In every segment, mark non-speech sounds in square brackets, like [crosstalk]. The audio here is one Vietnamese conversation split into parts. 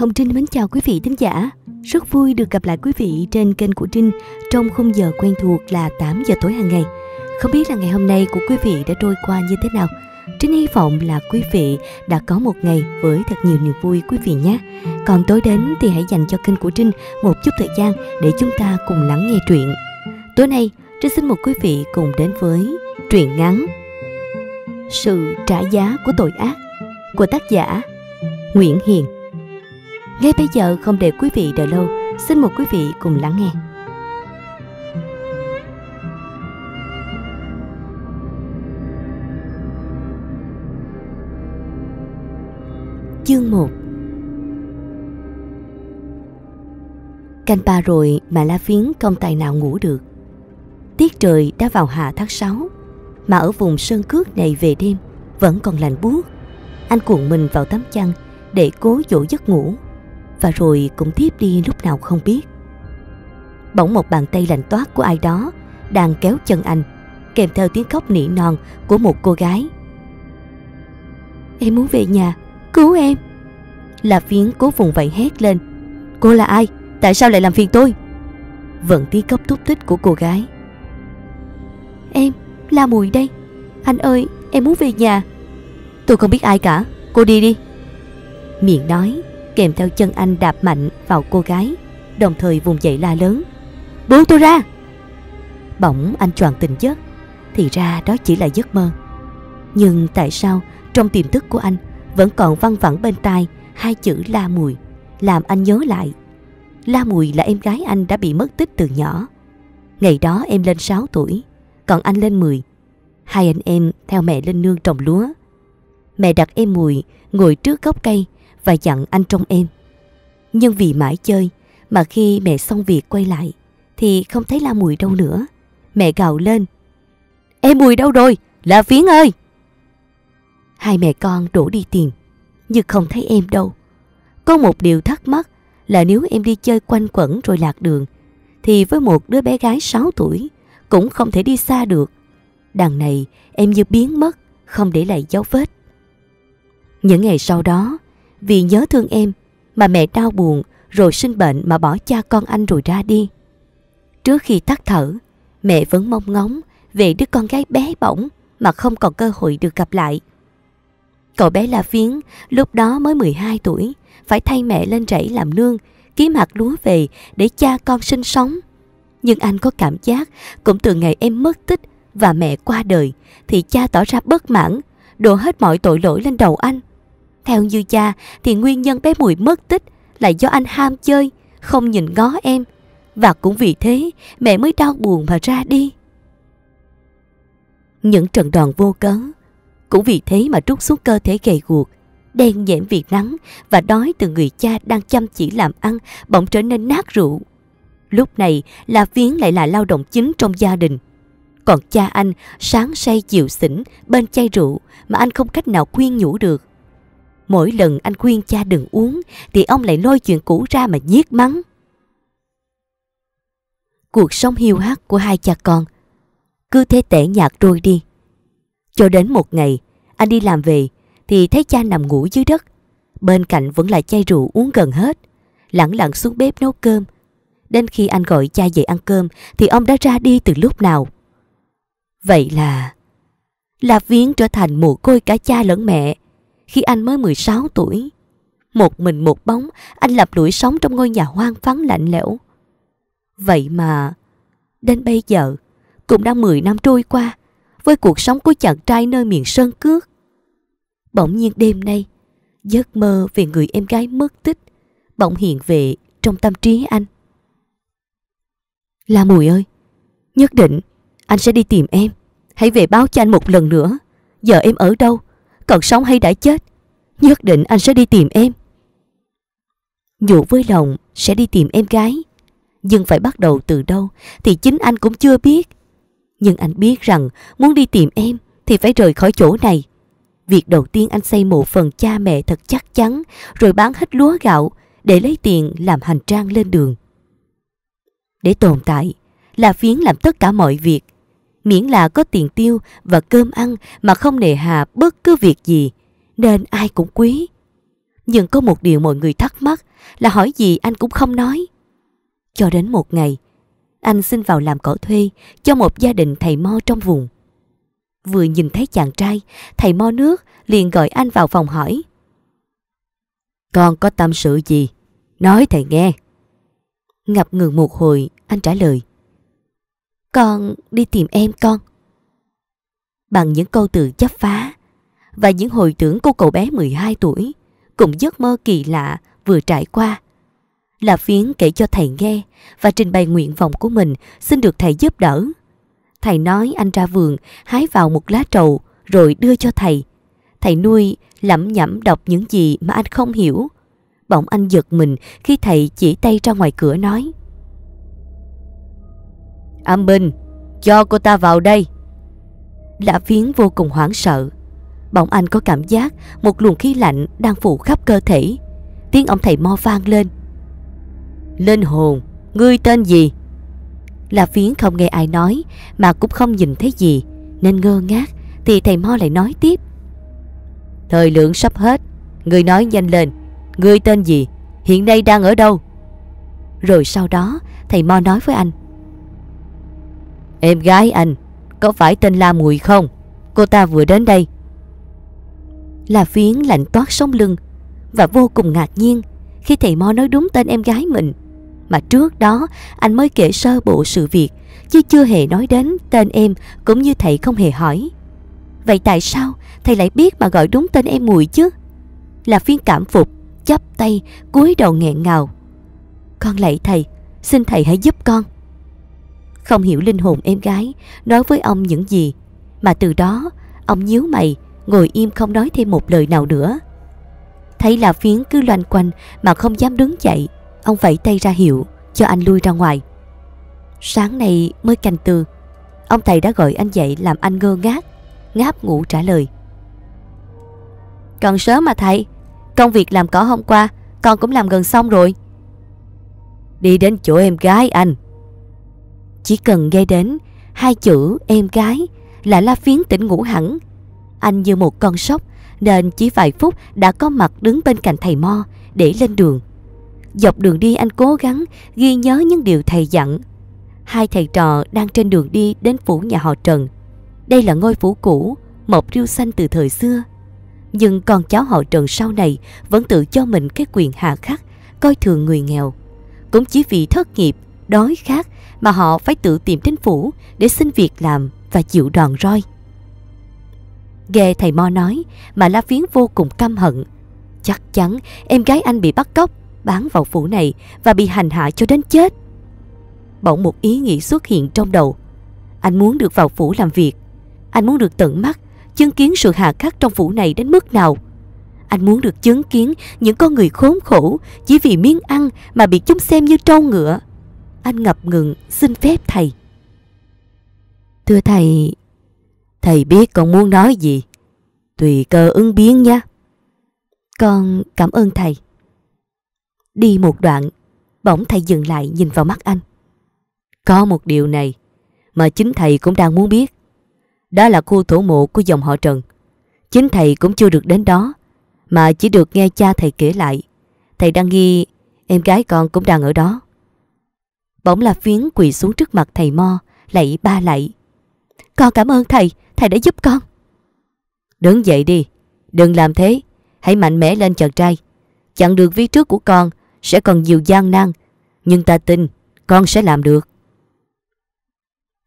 Hồng Trinh mến chào quý vị thính giả. Rất vui được gặp lại quý vị trên kênh của Trinh trong khung giờ quen thuộc là 8 giờ tối hàng ngày. Không biết là ngày hôm nay của quý vị đã trôi qua như thế nào? Trinh hy vọng là quý vị đã có một ngày với thật nhiều niềm vui quý vị nhé. Còn tối đến thì hãy dành cho kênh của Trinh một chút thời gian để chúng ta cùng lắng nghe truyện. Tối nay, Trinh xin mời quý vị cùng đến với truyện ngắn Sự trả giá của tội ác của tác giả Nguyễn Hiền. Ngay bây giờ không để quý vị đợi lâu, xin mời quý vị cùng lắng nghe. Chương 1 Canh ba rồi mà La Phiến không tài nào ngủ được. Tiết trời đã vào hạ tháng 6, mà ở vùng sơn cước này về đêm vẫn còn lạnh buốt. Anh cuộn mình vào tấm chăn để cố dỗ giấc ngủ và rồi cũng thiếp đi lúc nào không biết. Bỗng một bàn tay lạnh toát của ai đó đang kéo chân anh, kèm theo tiếng khóc nỉ non của một cô gái. Em muốn về nhà, cứu em. La Phiến cố vùng vậy hét lên. Cô là ai? Tại sao lại làm phiền tôi? Vẫn tiếng khóc thúc tích của cô gái. Em, La Mùi đây. Anh ơi, em muốn về nhà. Tôi không biết ai cả, cô đi đi. Miệng nói, kèm theo chân anh đạp mạnh vào cô gái, đồng thời vùng dậy la lớn. Buông tôi ra! Bỗng anh choàng tỉnh giấc, thì ra đó chỉ là giấc mơ. Nhưng tại sao trong tiềm thức của anh vẫn còn văng vẳng bên tai hai chữ La Mùi, làm anh nhớ lại. La Mùi là em gái anh đã bị mất tích từ nhỏ. Ngày đó em lên 6 tuổi, còn anh lên 10. Hai anh em theo mẹ lên nương trồng lúa. Mẹ đặt em Mùi ngồi trước gốc cây và dặn anh trông em. Nhưng vì mãi chơi mà khi mẹ xong việc quay lại thì không thấy La Mùi đâu nữa. Mẹ gào lên. Em Mùi đâu rồi? La Phiến ơi! Hai mẹ con đổ đi tìm nhưng không thấy em đâu. Có một điều thắc mắc là nếu em đi chơi quanh quẩn rồi lạc đường thì với một đứa bé gái 6 tuổi cũng không thể đi xa được. Đằng này em như biến mất, không để lại dấu vết. Những ngày sau đó, vì nhớ thương em mà mẹ đau buồn rồi sinh bệnh mà bỏ cha con anh rồi ra đi. Trước khi tắt thở, mẹ vẫn mong ngóng về đứa con gái bé bỏng mà không còn cơ hội được gặp lại. Cậu bé La Phiến lúc đó mới 12 tuổi, phải thay mẹ lên rẫy làm nương, kiếm hạt lúa về để cha con sinh sống. Nhưng anh có cảm giác cũng từ ngày em mất tích và mẹ qua đời thì cha tỏ ra bất mãn, đổ hết mọi tội lỗi lên đầu anh. Theo như cha thì nguyên nhân bé Mùi mất tích là do anh ham chơi, không nhìn ngó em. Và cũng vì thế mẹ mới đau buồn mà ra đi. Những trận đòn vô cớ cũng vì thế mà trút xuống cơ thể gầy guộc, đen nhẽm vì nắng và đói từ người cha đang chăm chỉ làm ăn bỗng trở nên nát rượu. Lúc này là viếng lại là lao động chính trong gia đình. Còn cha anh sáng say chiều xỉn bên chai rượu mà anh không cách nào khuyên nhủ được. Mỗi lần anh khuyên cha đừng uống thì ông lại lôi chuyện cũ ra mà giết mắng. Cuộc sống hiu hắt của hai cha con cứ thế tẻ nhạt trôi đi. Cho đến một ngày, anh đi làm về thì thấy cha nằm ngủ dưới đất. Bên cạnh vẫn là chai rượu uống gần hết. Lặng lặng xuống bếp nấu cơm. Đến khi anh gọi cha dậy ăn cơm thì ông đã ra đi từ lúc nào. Vậy là... Là viếng trở thành mồ côi cả cha lẫn mẹ khi anh mới 16 tuổi. Một mình một bóng, anh lập đuổi sống trong ngôi nhà hoang vắng lạnh lẽo. Vậy mà, đến bây giờ, cũng đã 10 năm trôi qua, với cuộc sống của chàng trai nơi miền sơn cước. Bỗng nhiên đêm nay, giấc mơ về người em gái mất tích bỗng hiện về trong tâm trí anh. La Mùi ơi, nhất định anh sẽ đi tìm em. Hãy về báo cho anh một lần nữa. Giờ em ở đâu? Còn sống hay đã chết? Nhất định anh sẽ đi tìm em Dù với lòng sẽ đi tìm em gái Nhưng phải bắt đầu từ đâu Thì chính anh cũng chưa biết Nhưng anh biết rằng muốn đi tìm em Thì phải rời khỏi chỗ này Việc đầu tiên anh xây mộ phần cha mẹ thật chắc chắn Rồi bán hết lúa gạo Để lấy tiền làm hành trang lên đường Để tồn tại Là phiến làm tất cả mọi việc miễn là có tiền tiêu và cơm ăn mà không nề hà bất cứ việc gì nên ai cũng quý. Nhưng có một điều mọi người thắc mắc là hỏi gì anh cũng không nói. Cho đến một ngày, anh xin vào làm cỏ thuê cho một gia đình thầy mo trong vùng. Vừa nhìn thấy chàng trai, thầy mo nước liền gọi anh vào phòng hỏi. Con có tâm sự gì? Nói thầy nghe. Ngập ngừng một hồi, anh trả lời. Con đi tìm em con. Bằng những câu từ chấp phá, và những hồi tưởng cô cậu bé 12 tuổi cùng giấc mơ kỳ lạ vừa trải qua. Là phiến kể cho thầy nghe và trình bày nguyện vọng của mình xin được thầy giúp đỡ. Thầy nói anh ra vườn hái vào một lá trầu rồi đưa cho thầy. Thầy nuôi lẩm nhẩm đọc những gì mà anh không hiểu. Bỗng anh giật mình khi thầy chỉ tay ra ngoài cửa nói. Âm Bình, cho cô ta vào đây. Lã phiến vô cùng hoảng sợ bỗng anh có cảm giác một luồng khí lạnh đang phủ khắp cơ thể. Tiếng ông thầy mo vang lên. Linh hồn, ngươi tên gì? La Phiến không nghe ai nói mà cũng không nhìn thấy gì nên ngơ ngác thì thầy mo lại nói tiếp. Thời lượng sắp hết, ngươi nói nhanh lên, ngươi tên gì, hiện nay đang ở đâu? Rồi sau đó thầy mo nói với anh. Em gái anh, có phải tên La Mùi không? Cô ta vừa đến đây La Phiến lạnh toát sống lưng và vô cùng ngạc nhiên khi thầy Mo nói đúng tên em gái mình. Mà trước đó anh mới kể sơ bộ sự việc chứ chưa hề nói đến tên em cũng như thầy không hề hỏi. Vậy tại sao thầy lại biết mà gọi đúng tên em mùi chứ? Là phiến cảm phục, chắp tay, cúi đầu nghẹn ngào. Con lạy thầy, xin thầy hãy giúp con. Không hiểu linh hồn em gái nói với ông những gì, mà từ đó ông nhíu mày ngồi im không nói thêm một lời nào nữa. Thấy là phiến cứ loanh quanh mà không dám đứng dậy, ông vẫy tay ra hiệu cho anh lui ra ngoài. Sáng nay mới canh tư, ông thầy đã gọi anh dậy làm anh ngơ ngác, ngáp ngủ trả lời. Còn sớm mà thầy, công việc làm cỏ hôm qua con cũng làm gần xong rồi. Đi đến chỗ em gái anh. Chỉ cần nghe đến hai chữ em gái là La Phiến tỉnh ngủ hẳn anh như một con sóc nên chỉ vài phút đã có mặt đứng bên cạnh thầy Mo để lên đường. Dọc đường đi anh cố gắng ghi nhớ những điều thầy dặn. Hai thầy trò đang trên đường đi đến phủ nhà họ Trần. Đây là ngôi phủ cũ, một rêu xanh từ thời xưa. Nhưng con cháu họ Trần sau này vẫn tự cho mình cái quyền hạ khắc, coi thường người nghèo. Cũng chỉ vì thất nghiệp, đói khát mà họ phải tự tìm đến phủ để xin việc làm và chịu đòn roi. Ghê thầy Mo nói mà La Phiến vô cùng căm hận. Chắc chắn em gái anh bị bắt cóc, bán vào phủ này và bị hành hạ cho đến chết. Bỗng một ý nghĩ xuất hiện trong đầu. Anh muốn được vào phủ làm việc. Anh muốn được tận mắt, chứng kiến sự hạ khắc trong phủ này đến mức nào. Anh muốn được chứng kiến những con người khốn khổ chỉ vì miếng ăn mà bị chúng xem như trâu ngựa. Anh ngập ngừng xin phép thầy. Thưa thầy, Thầy biết con muốn nói gì. Tùy cơ ứng biến nhé. Con cảm ơn thầy. Đi một đoạn, bỗng thầy dừng lại nhìn vào mắt anh. Có một điều này mà chính thầy cũng đang muốn biết. Đó là khu thổ mộ của dòng họ Trần. Chính thầy cũng chưa được đến đó, mà chỉ được nghe cha thầy kể lại. Thầy đang nghi em gái con cũng đang ở đó. Bỗng là phiến quỳ xuống trước mặt thầy Mo, lạy ba lạy. Con cảm ơn thầy, thầy đã giúp con. Đứng dậy đi, đừng làm thế, hãy mạnh mẽ lên chàng trai. chặn được phía trước của con sẽ còn nhiều gian nan, nhưng ta tin con sẽ làm được.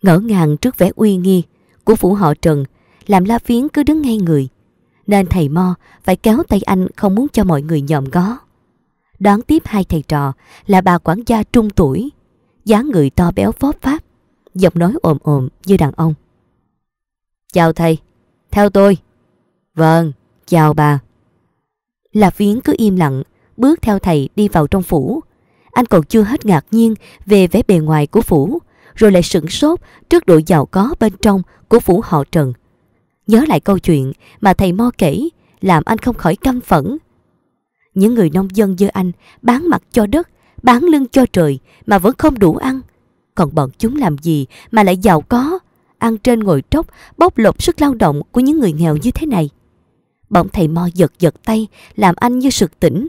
Ngỡ ngàng trước vẻ uy nghi của phủ họ Trần, làm La Phiến cứ đứng ngay người. Nên thầy Mo phải kéo tay anh không muốn cho mọi người nhòm ngó. Đón tiếp hai thầy trò là bà quản gia trung tuổi, dáng người to béo phóp pháp, giọng nói ồm ồm như đàn ông. Chào thầy, theo tôi. Vâng, chào bà. Lạp Viễn cứ im lặng, bước theo thầy đi vào trong phủ. Anh còn chưa hết ngạc nhiên về vẻ bề ngoài của phủ, rồi lại sửng sốt trước độ giàu có bên trong của phủ họ Trần. Nhớ lại câu chuyện mà thầy Mo kể, làm anh không khỏi căm phẫn. Những người nông dân như anh bán mặt cho đất, bán lưng cho trời mà vẫn không đủ ăn. Còn bọn chúng làm gì mà lại giàu có, ăn trên ngồi trốc bóc lột sức lao động của những người nghèo như thế này. Bỗng thầy Mo giật giật tay, làm anh như sực tỉnh.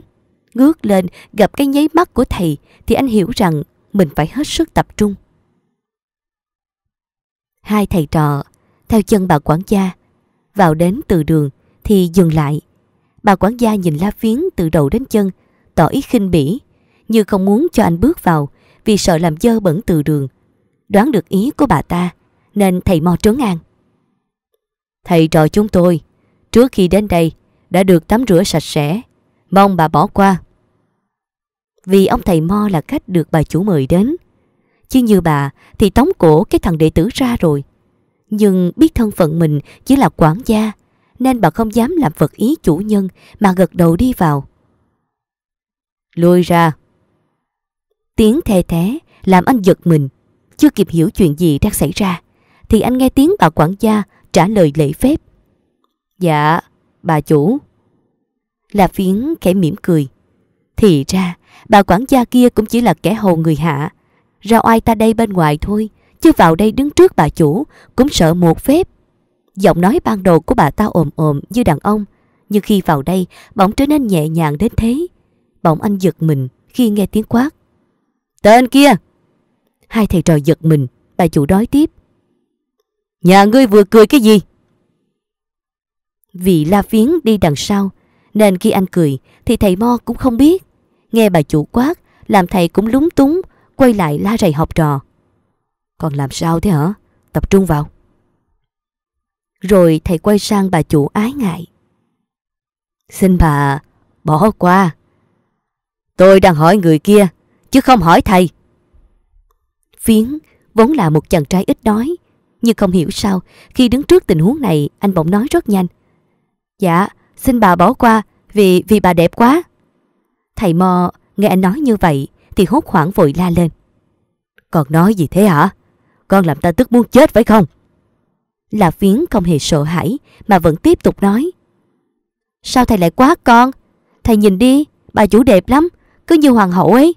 Ngước lên, gặp cái nháy mắt của thầy thì anh hiểu rằng mình phải hết sức tập trung. Hai thầy trò, theo chân bà quản gia, vào đến từ đường thì dừng lại. Bà quản gia nhìn La Phiến từ đầu đến chân, tỏ ý khinh bỉ, như không muốn cho anh bước vào vì sợ làm dơ bẩn từ đường. Đoán được ý của bà ta, nên thầy mo trấn an. Thầy trò chúng tôi, trước khi đến đây đã được tắm rửa sạch sẽ, mong bà bỏ qua. Vì ông thầy mo là cách được bà chủ mời đến, chứ như bà thì tống cổ cái thằng đệ tử ra rồi. Nhưng biết thân phận mình chỉ là quản gia, nên bà không dám làm vật ý chủ nhân mà gật đầu đi vào. lùi ra. Tiếng thê thế làm anh giật mình, chưa kịp hiểu chuyện gì đang xảy ra thì anh nghe tiếng bà quản gia trả lời lễ phép. Dạ, bà chủ. Là phiến khẽ mỉm cười. Thì ra, bà quản gia kia cũng chỉ là kẻ hầu người hạ. Ra oai ta đây bên ngoài thôi, chứ vào đây đứng trước bà chủ cũng sợ một phép. Giọng nói ban đầu của bà ta ồm ồm như đàn ông, nhưng khi vào đây bỗng trở nên nhẹ nhàng đến thế. Bỗng anh giật mình khi nghe tiếng quát. Tên kia! Hai thầy trò giật mình, bà chủ nói tiếp. Nhà ngươi vừa cười cái gì? Vì La Phiến đi đằng sau, nên khi anh cười thì thầy Mo cũng không biết. Nghe bà chủ quát, làm thầy cũng lúng túng, quay lại la rầy học trò. Còn làm sao thế hả? Tập trung vào. Rồi thầy quay sang bà chủ ái ngại. Xin bà bỏ qua. Tôi đang hỏi người kia, chứ không hỏi thầy. Phiến vốn là một chàng trai ít nói, nhưng không hiểu sao, khi đứng trước tình huống này, anh bỗng nói rất nhanh. Dạ, xin bà bỏ qua, vì vì bà đẹp quá. Thầy Mo nghe anh nói như vậy thì hốt hoảng vội la lên. Còn nói gì thế hả? Con làm ta tức muốn chết phải không? Là phiến không hề sợ hãi mà vẫn tiếp tục nói. Sao thầy lại quá con? Thầy nhìn đi, bà chủ đẹp lắm, cứ như hoàng hậu ấy.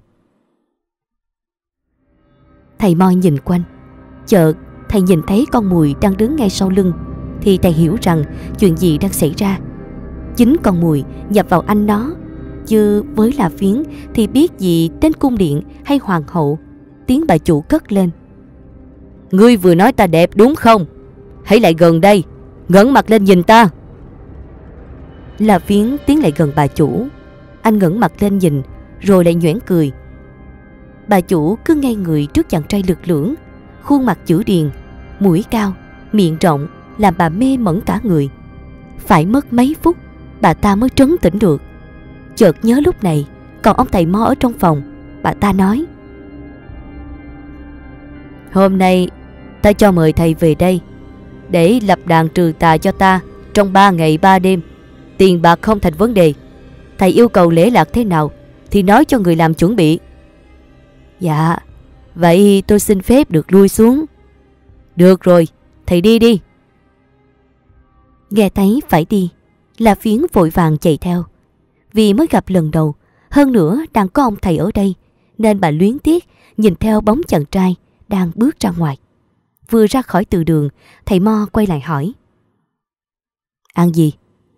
Thầy Mo nhìn quanh, chợt thầy nhìn thấy con mùi đang đứng ngay sau lưng thì thầy hiểu rằng chuyện gì đang xảy ra chính con mùi nhập vào anh nó chứ với là phiến thì biết gì tên cung điện hay hoàng hậu tiếng bà chủ cất lên ngươi vừa nói ta đẹp đúng không hãy lại gần đây ngẩng mặt lên nhìn ta là phiến tiến lại gần bà chủ anh ngẩng mặt lên nhìn rồi lại nhoẻn cười bà chủ cứ ngay người trước chàng trai lực lưỡng khuôn mặt chữ điền, mũi cao, miệng rộng làm bà mê mẩn cả người. Phải mất mấy phút, bà ta mới trấn tĩnh được. Chợt nhớ lúc này, còn ông thầy mo ở trong phòng, bà ta nói. Hôm nay, ta cho mời thầy về đây, để lập đàn trừ tà cho ta trong ba ngày ba đêm. Tiền bạc không thành vấn đề. Thầy yêu cầu lễ lạc thế nào, thì nói cho người làm chuẩn bị. Dạ, Vậy tôi xin phép được lui xuống. Được rồi, thầy đi đi. Nghe thấy phải đi, là phiến vội vàng chạy theo. Vì mới gặp lần đầu, hơn nữa đang có ông thầy ở đây, nên bà luyến tiếc nhìn theo bóng chàng trai đang bước ra ngoài. Vừa ra khỏi từ đường, thầy Mo quay lại hỏi. Ăn gì?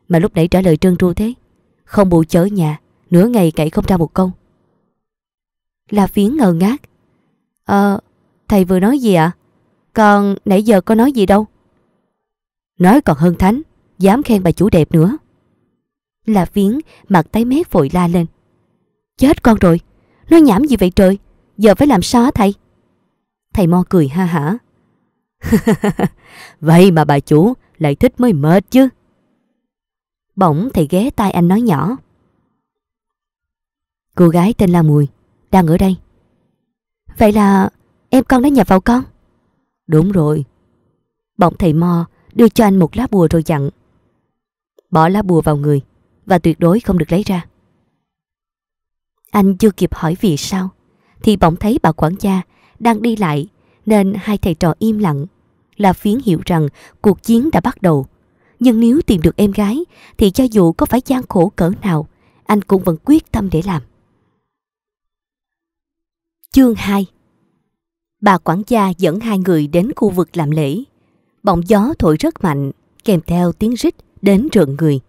Mà lúc nãy trả lời trơn tru thế. Không bụ chở nhà, nửa ngày cậy không ra một câu. là phiến ngờ ngác, Ờ, thầy vừa nói gì ạ? À? Còn nãy giờ có nói gì đâu? Nói còn hơn thánh, dám khen bà chủ đẹp nữa. Là viếng, mặt tái mét vội la lên. Chết con rồi, Nói nhảm gì vậy trời, giờ phải làm sao hả thầy? Thầy Mo cười ha hả. [laughs] vậy mà bà chủ lại thích mới mệt chứ. Bỗng thầy ghé tai anh nói nhỏ. Cô gái tên là Mùi, đang ở đây. Vậy là em con đã nhập vào con? Đúng rồi. Bỗng thầy Mo đưa cho anh một lá bùa rồi dặn. Bỏ lá bùa vào người và tuyệt đối không được lấy ra. Anh chưa kịp hỏi vì sao thì bỗng thấy bà quản gia đang đi lại nên hai thầy trò im lặng. Là phiến hiểu rằng cuộc chiến đã bắt đầu. Nhưng nếu tìm được em gái thì cho dù có phải gian khổ cỡ nào anh cũng vẫn quyết tâm để làm. Chương 2 Bà quản gia dẫn hai người đến khu vực làm lễ. Bọng gió thổi rất mạnh, kèm theo tiếng rít đến rợn người.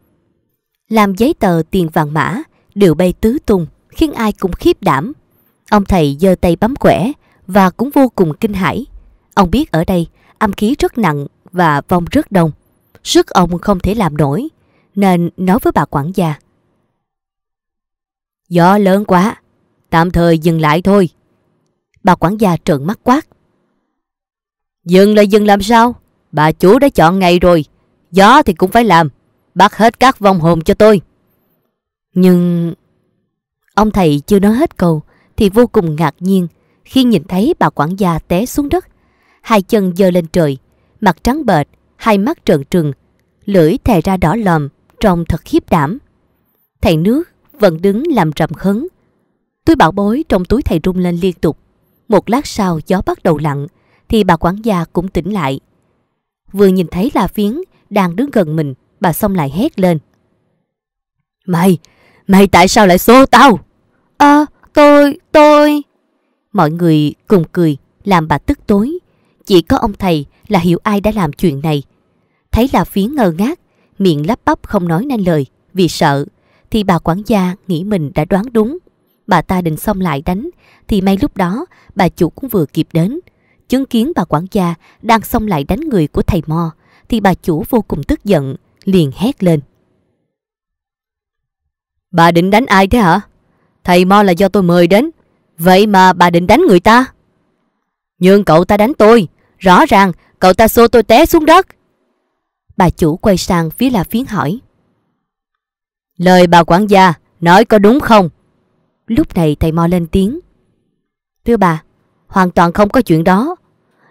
Làm giấy tờ tiền vàng mã, đều bay tứ tung, khiến ai cũng khiếp đảm. Ông thầy giơ tay bấm quẻ và cũng vô cùng kinh hãi. Ông biết ở đây âm khí rất nặng và vong rất đông. Sức ông không thể làm nổi, nên nói với bà quản gia. Gió lớn quá, tạm thời dừng lại thôi. Bà quản gia trợn mắt quát. Dừng là dừng làm sao? Bà chủ đã chọn ngày rồi. Gió thì cũng phải làm. Bắt hết các vong hồn cho tôi. Nhưng... Ông thầy chưa nói hết câu thì vô cùng ngạc nhiên khi nhìn thấy bà quản gia té xuống đất. Hai chân giơ lên trời, mặt trắng bệch, hai mắt trợn trừng, lưỡi thè ra đỏ lòm, trông thật khiếp đảm. Thầy nước vẫn đứng làm rầm khấn. Túi bảo bối trong túi thầy rung lên liên tục. Một lát sau gió bắt đầu lặng, thì bà quản gia cũng tỉnh lại. Vừa nhìn thấy La Phiến đang đứng gần mình, bà xong lại hét lên. Mày, mày tại sao lại xô tao? ơ tôi, tôi... Mọi người cùng cười, làm bà tức tối. Chỉ có ông thầy là hiểu ai đã làm chuyện này. Thấy La Phiến ngơ ngác, miệng lắp bắp không nói nên lời vì sợ, thì bà quản gia nghĩ mình đã đoán đúng bà ta định xông lại đánh, thì may lúc đó bà chủ cũng vừa kịp đến. Chứng kiến bà quản gia đang xông lại đánh người của thầy Mo, thì bà chủ vô cùng tức giận, liền hét lên. Bà định đánh ai thế hả? Thầy Mo là do tôi mời đến, vậy mà bà định đánh người ta? Nhưng cậu ta đánh tôi, rõ ràng cậu ta xô tôi té xuống đất. Bà chủ quay sang phía La Phiến hỏi. Lời bà quản gia nói có đúng không? Lúc này thầy Mo lên tiếng. Thưa bà, hoàn toàn không có chuyện đó.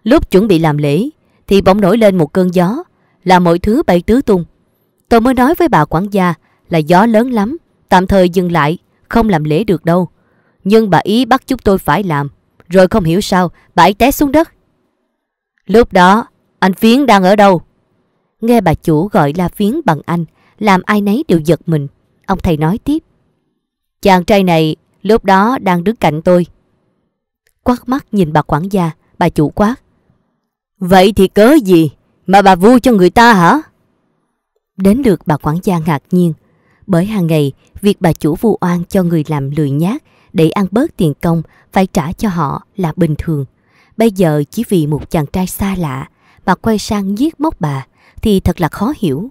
Lúc chuẩn bị làm lễ thì bỗng nổi lên một cơn gió là mọi thứ bay tứ tung. Tôi mới nói với bà quản gia là gió lớn lắm, tạm thời dừng lại, không làm lễ được đâu. Nhưng bà ý bắt chúng tôi phải làm, rồi không hiểu sao bà ấy té xuống đất. Lúc đó, anh Phiến đang ở đâu? Nghe bà chủ gọi là Phiến bằng anh, làm ai nấy đều giật mình. Ông thầy nói tiếp. Chàng trai này lúc đó đang đứng cạnh tôi. Quát mắt nhìn bà quản gia, bà chủ quát. Vậy thì cớ gì mà bà vui cho người ta hả? Đến được bà quản gia ngạc nhiên, bởi hàng ngày việc bà chủ vu oan cho người làm lười nhác để ăn bớt tiền công phải trả cho họ là bình thường. Bây giờ chỉ vì một chàng trai xa lạ mà quay sang giết móc bà thì thật là khó hiểu.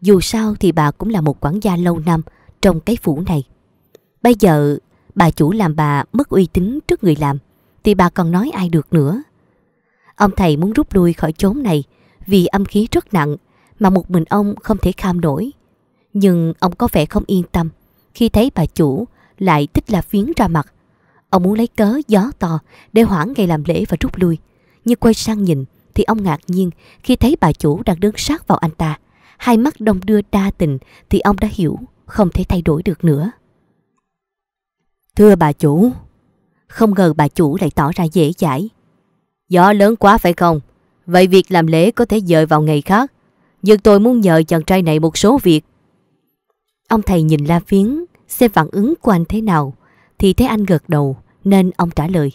Dù sao thì bà cũng là một quản gia lâu năm trong cái phủ này. Bây giờ bà chủ làm bà mất uy tín trước người làm, thì bà còn nói ai được nữa. Ông thầy muốn rút lui khỏi chốn này vì âm khí rất nặng mà một mình ông không thể kham nổi. Nhưng ông có vẻ không yên tâm khi thấy bà chủ lại thích là phiến ra mặt. Ông muốn lấy cớ gió to để hoãn ngày làm lễ và rút lui. Nhưng quay sang nhìn thì ông ngạc nhiên khi thấy bà chủ đang đứng sát vào anh ta. Hai mắt đông đưa đa tình thì ông đã hiểu không thể thay đổi được nữa. Thưa bà chủ, không ngờ bà chủ lại tỏ ra dễ dãi. Gió lớn quá phải không? Vậy việc làm lễ có thể dời vào ngày khác. Nhưng tôi muốn nhờ chàng trai này một số việc. Ông thầy nhìn La Phiến, xem phản ứng của anh thế nào, thì thấy anh gật đầu, nên ông trả lời.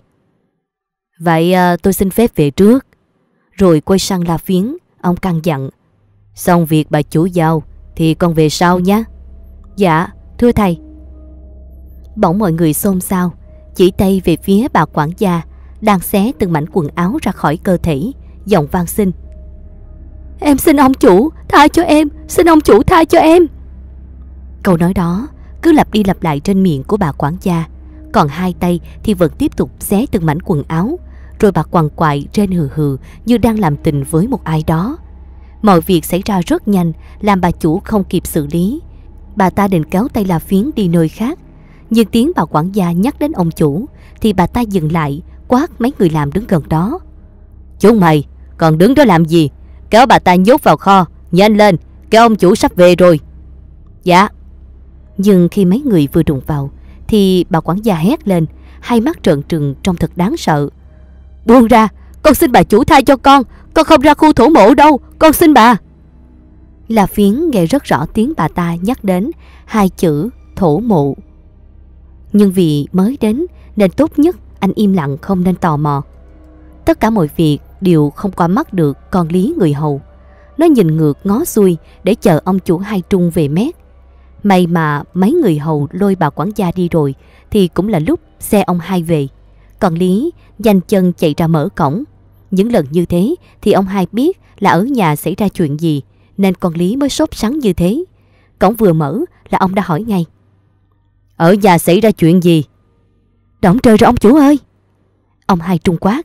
Vậy à, tôi xin phép về trước. Rồi quay sang La Phiến, ông căng dặn. Xong việc bà chủ giao, thì con về sau nhé. Dạ, thưa thầy. Bỗng mọi người xôn xao, chỉ tay về phía bà quản gia đang xé từng mảnh quần áo ra khỏi cơ thể, giọng van xin. Em xin ông chủ, tha cho em, xin ông chủ tha cho em. Câu nói đó cứ lặp đi lặp lại trên miệng của bà quản gia, còn hai tay thì vẫn tiếp tục xé từng mảnh quần áo, rồi bà quằn quại trên hừ hừ như đang làm tình với một ai đó. Mọi việc xảy ra rất nhanh, làm bà chủ không kịp xử lý. Bà ta định kéo tay La Phiến đi nơi khác, nhưng tiếng bà quản gia nhắc đến ông chủ Thì bà ta dừng lại Quát mấy người làm đứng gần đó chú mày còn đứng đó làm gì Kéo bà ta nhốt vào kho Nhanh lên kêu ông chủ sắp về rồi Dạ Nhưng khi mấy người vừa đụng vào Thì bà quản gia hét lên Hai mắt trợn trừng trông thật đáng sợ Buông ra Con xin bà chủ tha cho con Con không ra khu thổ mộ đâu Con xin bà là phiến nghe rất rõ tiếng bà ta nhắc đến hai chữ thổ mộ nhưng vì mới đến nên tốt nhất anh im lặng không nên tò mò. Tất cả mọi việc đều không qua mắt được con lý người hầu. Nó nhìn ngược ngó xuôi để chờ ông chủ hai trung về mét. May mà mấy người hầu lôi bà quản gia đi rồi thì cũng là lúc xe ông hai về. Còn Lý nhanh chân chạy ra mở cổng. Những lần như thế thì ông hai biết là ở nhà xảy ra chuyện gì nên con Lý mới sốt sắng như thế. Cổng vừa mở là ông đã hỏi ngay. Ở nhà xảy ra chuyện gì? Đóng trời rồi ông chủ ơi! Ông hai trung quát.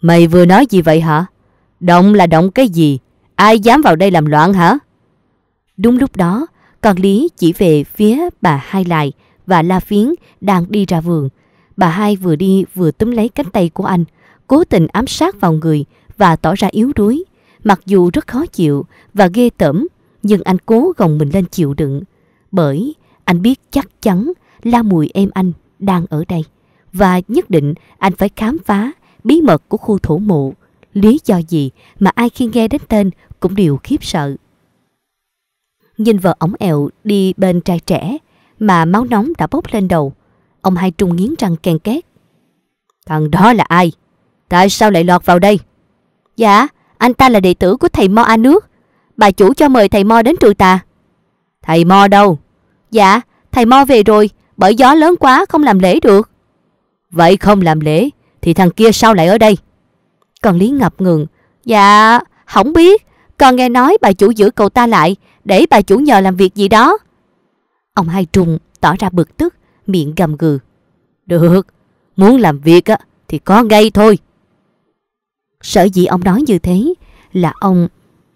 Mày vừa nói gì vậy hả? Động là động cái gì? Ai dám vào đây làm loạn hả? Đúng lúc đó, con Lý chỉ về phía bà hai lại và La Phiến đang đi ra vườn. Bà hai vừa đi vừa túm lấy cánh tay của anh, cố tình ám sát vào người và tỏ ra yếu đuối. Mặc dù rất khó chịu và ghê tởm, nhưng anh cố gồng mình lên chịu đựng. Bởi anh biết chắc chắn La Mùi em anh đang ở đây và nhất định anh phải khám phá bí mật của khu thổ mộ. Lý do gì mà ai khi nghe đến tên cũng đều khiếp sợ. Nhìn vợ ống ẹo đi bên trai trẻ mà máu nóng đã bốc lên đầu. Ông hai trung nghiến răng kèn két. Thằng đó là ai? Tại sao lại lọt vào đây? Dạ, anh ta là đệ tử của thầy Mo A Nước. Bà chủ cho mời thầy Mo đến trụ tà. Thầy Mo đâu? Dạ, thầy mo về rồi, bởi gió lớn quá không làm lễ được. Vậy không làm lễ, thì thằng kia sao lại ở đây? Còn Lý ngập ngừng. Dạ, không biết, còn nghe nói bà chủ giữ cậu ta lại, để bà chủ nhờ làm việc gì đó. Ông Hai Trùng tỏ ra bực tức, miệng gầm gừ. Được, muốn làm việc á, thì có ngay thôi. Sở dĩ ông nói như thế là ông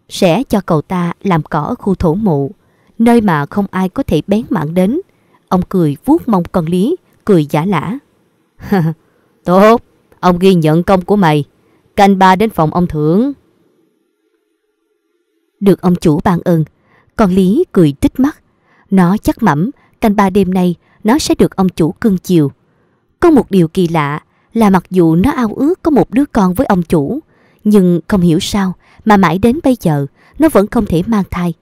sẽ cho cậu ta làm cỏ khu thổ mộ nơi mà không ai có thể bén mạng đến. Ông cười vuốt mông con lý, cười giả lả. [laughs] Tốt, ông ghi nhận công của mày. Canh ba đến phòng ông thưởng. Được ông chủ ban ơn, con lý cười tích mắt. Nó chắc mẩm, canh ba đêm nay nó sẽ được ông chủ cưng chiều. Có một điều kỳ lạ là mặc dù nó ao ước có một đứa con với ông chủ, nhưng không hiểu sao mà mãi đến bây giờ nó vẫn không thể mang thai.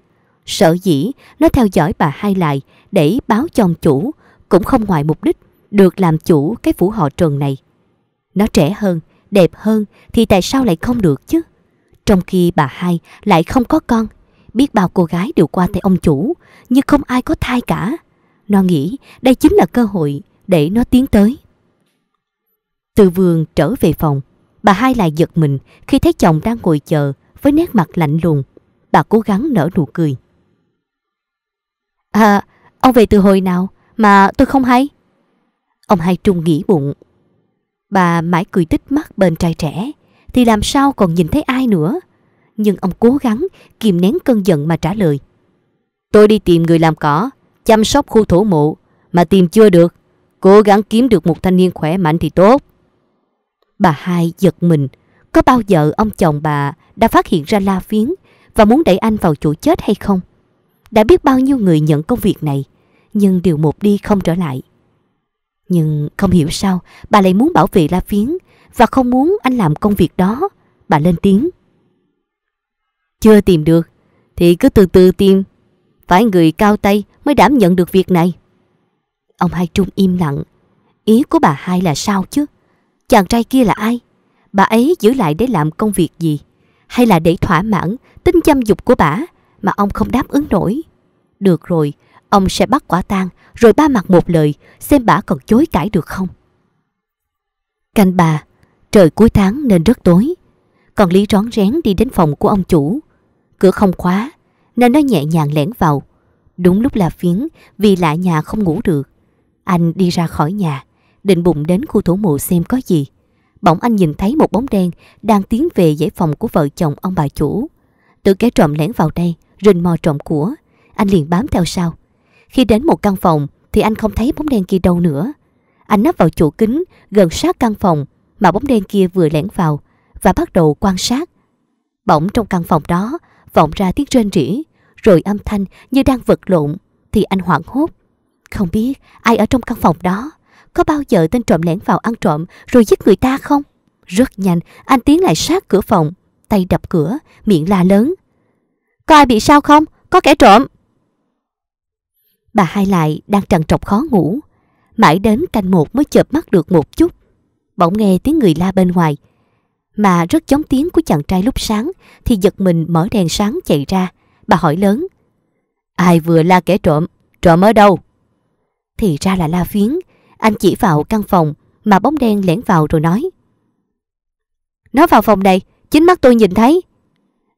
Sợ dĩ nó theo dõi bà hai lại để báo cho chồng chủ, cũng không ngoài mục đích được làm chủ cái phủ họ Trần này. Nó trẻ hơn, đẹp hơn thì tại sao lại không được chứ? Trong khi bà hai lại không có con, biết bao cô gái đều qua tay ông chủ, nhưng không ai có thai cả. Nó nghĩ đây chính là cơ hội để nó tiến tới. Từ vườn trở về phòng, bà hai lại giật mình khi thấy chồng đang ngồi chờ với nét mặt lạnh lùng. Bà cố gắng nở nụ cười. À, ông về từ hồi nào mà tôi không hay? Ông hai trung nghĩ bụng. Bà mãi cười tích mắt bên trai trẻ, thì làm sao còn nhìn thấy ai nữa? Nhưng ông cố gắng kìm nén cơn giận mà trả lời. Tôi đi tìm người làm cỏ, chăm sóc khu thổ mộ, mà tìm chưa được. Cố gắng kiếm được một thanh niên khỏe mạnh thì tốt. Bà hai giật mình, có bao giờ ông chồng bà đã phát hiện ra la phiến và muốn đẩy anh vào chỗ chết hay không? Đã biết bao nhiêu người nhận công việc này, nhưng điều một đi không trở lại. Nhưng không hiểu sao, bà lại muốn bảo vệ La Phiến và không muốn anh làm công việc đó. Bà lên tiếng. Chưa tìm được, thì cứ từ từ tìm. Phải người cao tay mới đảm nhận được việc này. Ông Hai Trung im lặng. Ý của bà hai là sao chứ? Chàng trai kia là ai? Bà ấy giữ lại để làm công việc gì? Hay là để thỏa mãn tính chăm dục của bà? mà ông không đáp ứng nổi. Được rồi, ông sẽ bắt quả tang rồi ba mặt một lời xem bà còn chối cãi được không. Canh bà, trời cuối tháng nên rất tối. Còn Lý rón rén đi đến phòng của ông chủ. Cửa không khóa nên nó nhẹ nhàng lẻn vào. Đúng lúc là phiến vì lạ nhà không ngủ được. Anh đi ra khỏi nhà, định bụng đến khu thổ mộ xem có gì. Bỗng anh nhìn thấy một bóng đen đang tiến về dãy phòng của vợ chồng ông bà chủ. Tự kẻ trộm lẻn vào đây, rình mò trộm của, anh liền bám theo sau. Khi đến một căn phòng thì anh không thấy bóng đen kia đâu nữa. Anh nấp vào chỗ kính gần sát căn phòng mà bóng đen kia vừa lẻn vào và bắt đầu quan sát. Bỗng trong căn phòng đó vọng ra tiếng rên rỉ, rồi âm thanh như đang vật lộn thì anh hoảng hốt. Không biết ai ở trong căn phòng đó, có bao giờ tên trộm lẻn vào ăn trộm rồi giết người ta không? Rất nhanh, anh tiến lại sát cửa phòng, tay đập cửa, miệng la lớn. Có ai bị sao không? Có kẻ trộm. Bà hai lại đang trằn trọc khó ngủ. Mãi đến canh một mới chợp mắt được một chút. Bỗng nghe tiếng người la bên ngoài. Mà rất giống tiếng của chàng trai lúc sáng thì giật mình mở đèn sáng chạy ra. Bà hỏi lớn. Ai vừa la kẻ trộm? Trộm ở đâu? Thì ra là la phiến. Anh chỉ vào căn phòng mà bóng đen lẻn vào rồi nói. Nó vào phòng này, chính mắt tôi nhìn thấy.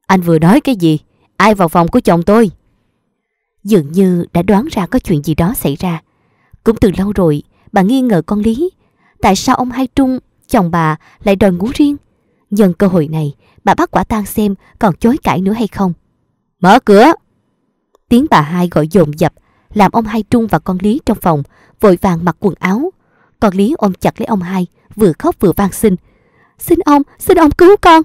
Anh vừa nói cái gì? Ai vào phòng của chồng tôi? Dường như đã đoán ra có chuyện gì đó xảy ra. Cũng từ lâu rồi, bà nghi ngờ con Lý. Tại sao ông Hai Trung, chồng bà, lại đòi ngủ riêng? Nhân cơ hội này, bà bắt quả tang xem còn chối cãi nữa hay không. Mở cửa! Tiếng bà hai gọi dồn dập, làm ông Hai Trung và con Lý trong phòng vội vàng mặc quần áo. Con Lý ôm chặt lấy ông Hai, vừa khóc vừa van xin. Xin ông, xin ông cứu con!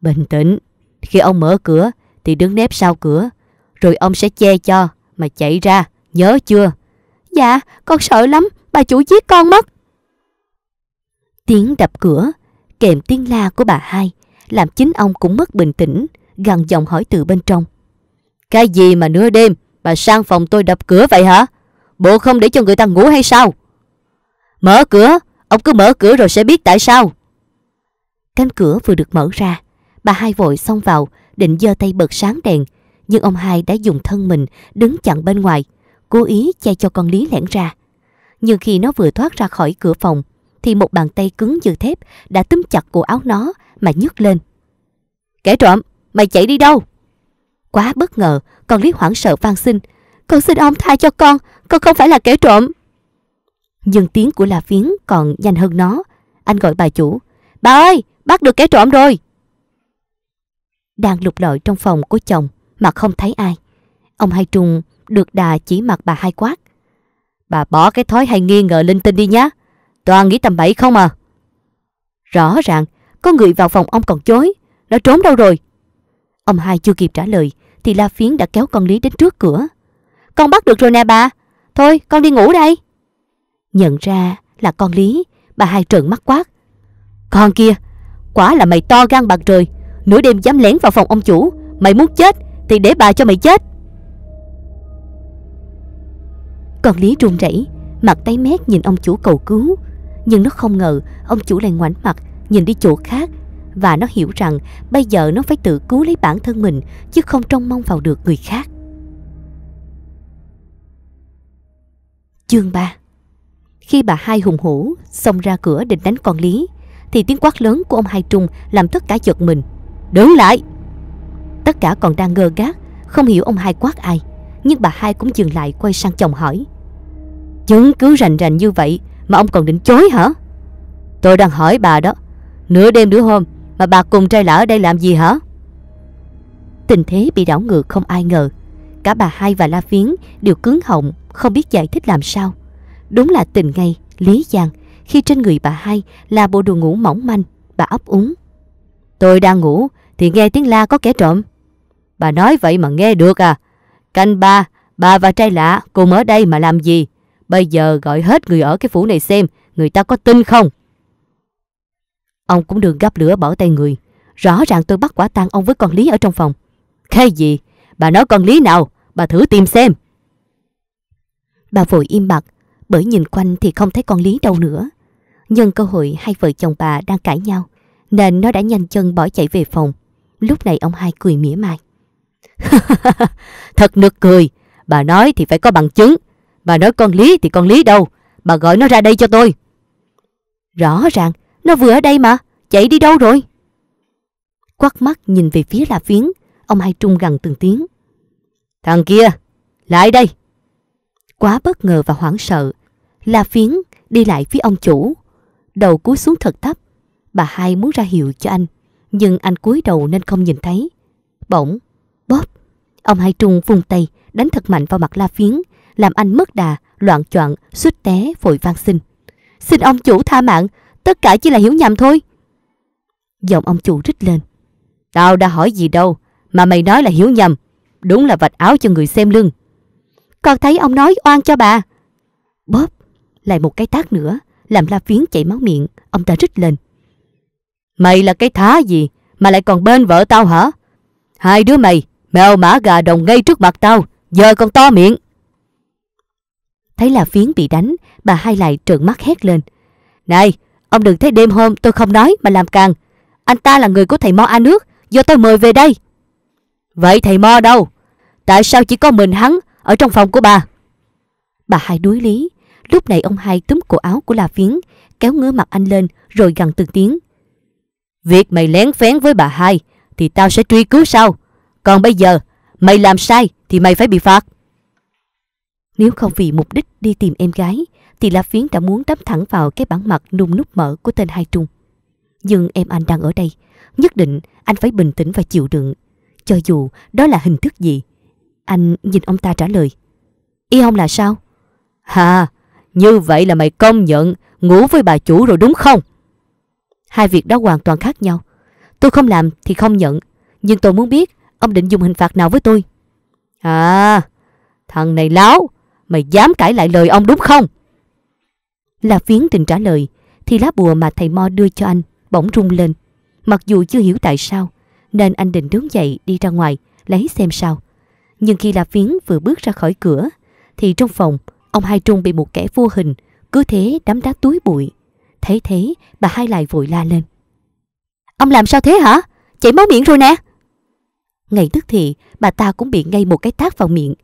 Bình tĩnh! Khi ông mở cửa thì đứng nép sau cửa. Rồi ông sẽ che cho, mà chạy ra, nhớ chưa? Dạ, con sợ lắm, bà chủ giết con mất. Tiếng đập cửa, kèm tiếng la của bà hai, làm chính ông cũng mất bình tĩnh, gần giọng hỏi từ bên trong. Cái gì mà nửa đêm, bà sang phòng tôi đập cửa vậy hả? Bộ không để cho người ta ngủ hay sao? Mở cửa, ông cứ mở cửa rồi sẽ biết tại sao. Cánh cửa vừa được mở ra, bà hai vội xông vào, định giơ tay bật sáng đèn, nhưng ông hai đã dùng thân mình đứng chặn bên ngoài, cố ý che cho con Lý lẻn ra. Nhưng khi nó vừa thoát ra khỏi cửa phòng, thì một bàn tay cứng như thép đã túm chặt cổ áo nó mà nhấc lên. Kẻ trộm, mày chạy đi đâu? Quá bất ngờ, con Lý hoảng sợ van xin. Con xin ông tha cho con, con không phải là kẻ trộm. Nhưng tiếng của La Phiến còn nhanh hơn nó. Anh gọi bà chủ. Bà ơi, bắt được kẻ trộm rồi đang lục lọi trong phòng của chồng mà không thấy ai. Ông Hai Trung được đà chỉ mặt bà Hai quát. Bà bỏ cái thói hay nghi ngờ linh tinh đi nhá. Toàn nghĩ tầm bậy không à. Rõ ràng, có người vào phòng ông còn chối. Nó trốn đâu rồi? Ông Hai chưa kịp trả lời thì La Phiến đã kéo con Lý đến trước cửa. Con bắt được rồi nè bà. Thôi con đi ngủ đây. Nhận ra là con Lý, bà Hai trợn mắt quát. Con kia, quả là mày to gan bạc trời. Nửa đêm dám lén vào phòng ông chủ Mày muốn chết thì để bà cho mày chết Con Lý run rẩy Mặt tay mét nhìn ông chủ cầu cứu Nhưng nó không ngờ Ông chủ lại ngoảnh mặt nhìn đi chỗ khác Và nó hiểu rằng bây giờ nó phải tự cứu lấy bản thân mình Chứ không trông mong vào được người khác Chương 3 Khi bà hai hùng hổ xông ra cửa định đánh con Lý Thì tiếng quát lớn của ông Hai Trung làm tất cả giật mình Đứng lại Tất cả còn đang ngơ ngác Không hiểu ông hai quát ai Nhưng bà hai cũng dừng lại quay sang chồng hỏi Chứng cứ rành rành như vậy Mà ông còn định chối hả Tôi đang hỏi bà đó Nửa đêm nửa hôm Mà bà cùng trai lỡ ở đây làm gì hả Tình thế bị đảo ngược không ai ngờ Cả bà hai và La Phiến đều cứng họng Không biết giải thích làm sao Đúng là tình ngay, lý giang Khi trên người bà hai là bộ đồ ngủ mỏng manh Bà ấp úng Tôi đang ngủ thì nghe tiếng la có kẻ trộm. Bà nói vậy mà nghe được à? Canh ba, bà và trai lạ cùng ở đây mà làm gì? Bây giờ gọi hết người ở cái phủ này xem, người ta có tin không? Ông cũng đừng gấp lửa bỏ tay người. Rõ ràng tôi bắt quả tang ông với con Lý ở trong phòng. Cái gì? Bà nói con Lý nào? Bà thử tìm xem. Bà vội im bặt, bởi nhìn quanh thì không thấy con Lý đâu nữa. Nhân cơ hội hai vợ chồng bà đang cãi nhau, nên nó đã nhanh chân bỏ chạy về phòng. Lúc này ông hai cười mỉa mai. [laughs] Thật nực cười. Bà nói thì phải có bằng chứng. Bà nói con Lý thì con Lý đâu. Bà gọi nó ra đây cho tôi. Rõ ràng, nó vừa ở đây mà. Chạy đi đâu rồi? Quắt mắt nhìn về phía là phiến. Ông hai trung gần từng tiếng. Thằng kia, lại đây. Quá bất ngờ và hoảng sợ. La phiến đi lại phía ông chủ. Đầu cúi xuống thật thấp. Bà hai muốn ra hiệu cho anh nhưng anh cúi đầu nên không nhìn thấy. Bỗng, bóp, ông Hai Trung vung tay, đánh thật mạnh vào mặt La Phiến, làm anh mất đà, loạn choạng, suýt té vội van xin. Xin ông chủ tha mạng, tất cả chỉ là hiểu nhầm thôi. Giọng ông chủ rít lên. Tao đã hỏi gì đâu, mà mày nói là hiểu nhầm. Đúng là vạch áo cho người xem lưng. Con thấy ông nói oan cho bà. Bóp, lại một cái tác nữa, làm La Phiến chảy máu miệng, ông ta rít lên. Mày là cái thá gì mà lại còn bên vợ tao hả? Hai đứa mày, mèo mã gà đồng ngay trước mặt tao, giờ còn to miệng. Thấy là phiến bị đánh, bà hai lại trợn mắt hét lên. Này, ông đừng thấy đêm hôm tôi không nói mà làm càng. Anh ta là người của thầy Mo A Nước, do tôi mời về đây. Vậy thầy Mo đâu? Tại sao chỉ có mình hắn ở trong phòng của bà? Bà hai đuối lý. Lúc này ông hai túm cổ áo của La Phiến, kéo ngứa mặt anh lên rồi gằn từng tiếng. Việc mày lén phén với bà hai thì tao sẽ truy cứu sau. Còn bây giờ, mày làm sai thì mày phải bị phạt. Nếu không vì mục đích đi tìm em gái, thì La Phiến đã muốn đấm thẳng vào cái bản mặt nung nút mở của tên Hai Trung. Nhưng em anh đang ở đây, nhất định anh phải bình tĩnh và chịu đựng, cho dù đó là hình thức gì. Anh nhìn ông ta trả lời. y ông là sao? Hà, như vậy là mày công nhận ngủ với bà chủ rồi đúng không? Hai việc đó hoàn toàn khác nhau. Tôi không làm thì không nhận. Nhưng tôi muốn biết ông định dùng hình phạt nào với tôi. À, thằng này láo. Mày dám cãi lại lời ông đúng không? Là phiến tình trả lời thì lá bùa mà thầy Mo đưa cho anh bỗng rung lên. Mặc dù chưa hiểu tại sao nên anh định đứng dậy đi ra ngoài lấy xem sao. Nhưng khi La Phiến vừa bước ra khỏi cửa thì trong phòng ông Hai Trung bị một kẻ vô hình cứ thế đắm đá túi bụi Thấy thế, bà hai lại vội la lên. Ông làm sao thế hả? Chảy máu miệng rồi nè. Ngay tức thì, bà ta cũng bị ngay một cái tát vào miệng.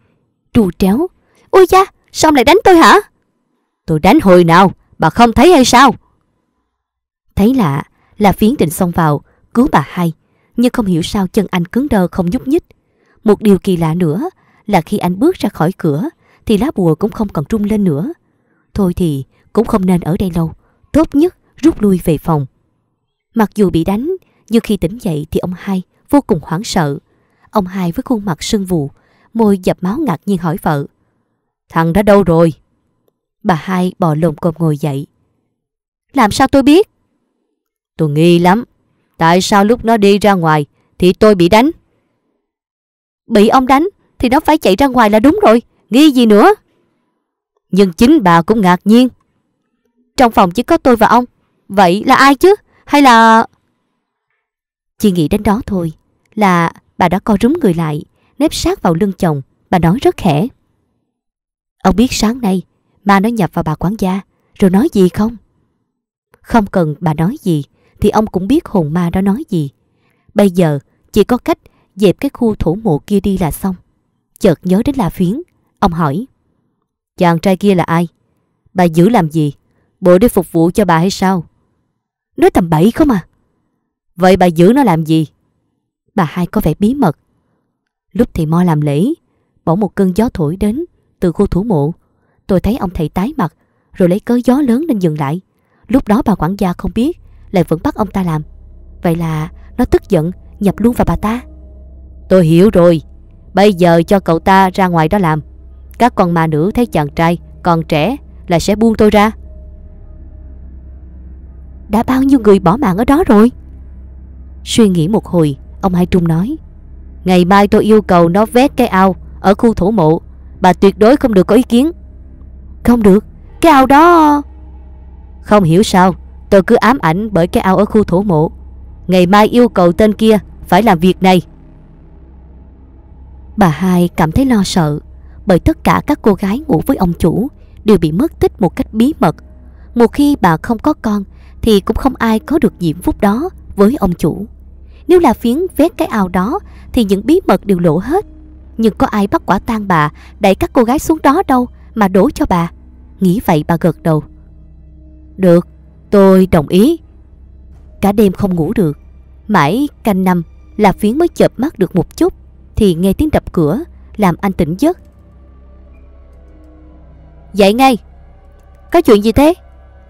Trù tréo. Ôi da, sao ông lại đánh tôi hả? Tôi đánh hồi nào, bà không thấy hay sao? Thấy lạ, là phiến định xông vào, cứu bà hai. Nhưng không hiểu sao chân anh cứng đơ không nhúc nhích. Một điều kỳ lạ nữa là khi anh bước ra khỏi cửa, thì lá bùa cũng không còn trung lên nữa. Thôi thì cũng không nên ở đây lâu tốt nhất rút lui về phòng. Mặc dù bị đánh, nhưng khi tỉnh dậy thì ông hai vô cùng hoảng sợ. Ông hai với khuôn mặt sưng vù, môi dập máu ngạc nhiên hỏi vợ. Thằng đó đâu rồi? Bà hai bò lồm cồm ngồi dậy. Làm sao tôi biết? Tôi nghi lắm. Tại sao lúc nó đi ra ngoài thì tôi bị đánh? Bị ông đánh thì nó phải chạy ra ngoài là đúng rồi. Nghi gì nữa? Nhưng chính bà cũng ngạc nhiên. Trong phòng chỉ có tôi và ông Vậy là ai chứ? Hay là... Chỉ nghĩ đến đó thôi Là bà đã co rúm người lại Nếp sát vào lưng chồng Bà nói rất khẽ Ông biết sáng nay Ma nó nhập vào bà quản gia Rồi nói gì không? Không cần bà nói gì Thì ông cũng biết hồn ma đó nói gì Bây giờ chỉ có cách Dẹp cái khu thổ mộ kia đi là xong Chợt nhớ đến La Phiến Ông hỏi Chàng trai kia là ai? Bà giữ làm gì? Bộ để phục vụ cho bà hay sao? Nói tầm bậy không à? Vậy bà giữ nó làm gì? Bà hai có vẻ bí mật. Lúc thầy Mo làm lễ, bỗng một cơn gió thổi đến từ khu thủ mộ. Tôi thấy ông thầy tái mặt, rồi lấy cớ gió lớn nên dừng lại. Lúc đó bà quản gia không biết, lại vẫn bắt ông ta làm. Vậy là nó tức giận, nhập luôn vào bà ta. Tôi hiểu rồi, bây giờ cho cậu ta ra ngoài đó làm. Các con ma nữ thấy chàng trai còn trẻ là sẽ buông tôi ra đã bao nhiêu người bỏ mạng ở đó rồi Suy nghĩ một hồi Ông Hai Trung nói Ngày mai tôi yêu cầu nó vét cái ao Ở khu thổ mộ Bà tuyệt đối không được có ý kiến Không được Cái ao đó Không hiểu sao Tôi cứ ám ảnh bởi cái ao ở khu thổ mộ Ngày mai yêu cầu tên kia Phải làm việc này Bà hai cảm thấy lo sợ Bởi tất cả các cô gái ngủ với ông chủ Đều bị mất tích một cách bí mật Một khi bà không có con thì cũng không ai có được diễm phúc đó với ông chủ. Nếu là phiến vét cái ao đó thì những bí mật đều lộ hết. Nhưng có ai bắt quả tang bà đẩy các cô gái xuống đó đâu mà đổ cho bà. Nghĩ vậy bà gật đầu. Được, tôi đồng ý. Cả đêm không ngủ được. Mãi canh năm là phiến mới chợp mắt được một chút thì nghe tiếng đập cửa làm anh tỉnh giấc. Dậy ngay! Có chuyện gì thế?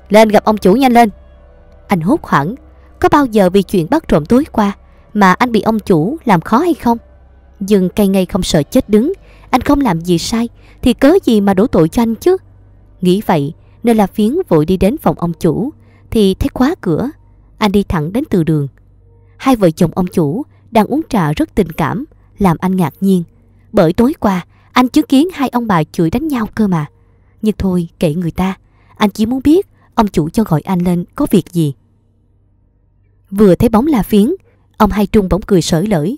Lên gặp ông chủ nhanh lên! Anh hốt hoảng, có bao giờ vì chuyện bắt trộm tối qua mà anh bị ông chủ làm khó hay không? dừng cây ngay không sợ chết đứng, anh không làm gì sai thì cớ gì mà đổ tội cho anh chứ? Nghĩ vậy nên là phiến vội đi đến phòng ông chủ thì thấy khóa cửa, anh đi thẳng đến từ đường. Hai vợ chồng ông chủ đang uống trà rất tình cảm, làm anh ngạc nhiên. Bởi tối qua, anh chứng kiến hai ông bà chửi đánh nhau cơ mà. Nhưng thôi, kệ người ta, anh chỉ muốn biết ông chủ cho gọi anh lên có việc gì vừa thấy bóng la phiến, ông Hai Trung bỗng cười sởi lởi.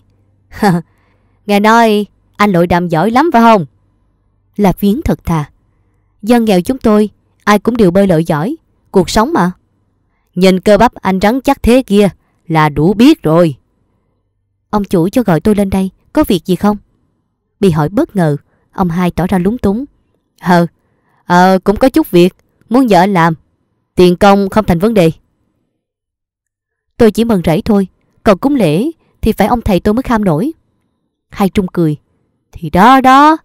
Nghe nói anh lội đàm giỏi lắm phải không? La phiến thật thà. Dân nghèo chúng tôi, ai cũng đều bơi lội giỏi, cuộc sống mà. Nhìn cơ bắp anh rắn chắc thế kia là đủ biết rồi. Ông chủ cho gọi tôi lên đây, có việc gì không? Bị hỏi bất ngờ, ông hai tỏ ra lúng túng. Ờ, ờ cũng có chút việc, muốn vợ anh làm. Tiền công không thành vấn đề. Tôi chỉ mừng rẫy thôi Còn cúng lễ thì phải ông thầy tôi mới kham nổi Hai Trung cười Thì đó đó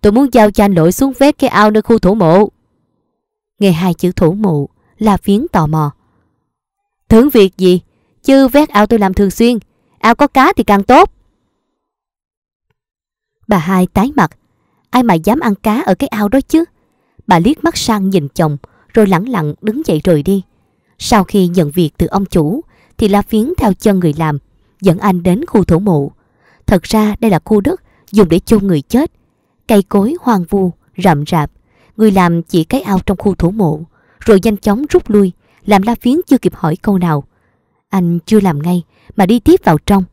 Tôi muốn giao cho anh lội xuống vét cái ao nơi khu thổ mộ Nghe hai chữ thổ mộ là Phiến tò mò Thưởng việc gì Chứ vét ao tôi làm thường xuyên Ao có cá thì càng tốt Bà hai tái mặt Ai mà dám ăn cá ở cái ao đó chứ Bà liếc mắt sang nhìn chồng Rồi lẳng lặng đứng dậy rời đi Sau khi nhận việc từ ông chủ thì La Phiến theo chân người làm, dẫn anh đến khu thổ mộ. Thật ra đây là khu đất dùng để chôn người chết. Cây cối hoang vu, rậm rạp. Người làm chỉ cái ao trong khu thổ mộ, rồi nhanh chóng rút lui, làm La Phiến chưa kịp hỏi câu nào. Anh chưa làm ngay, mà đi tiếp vào trong.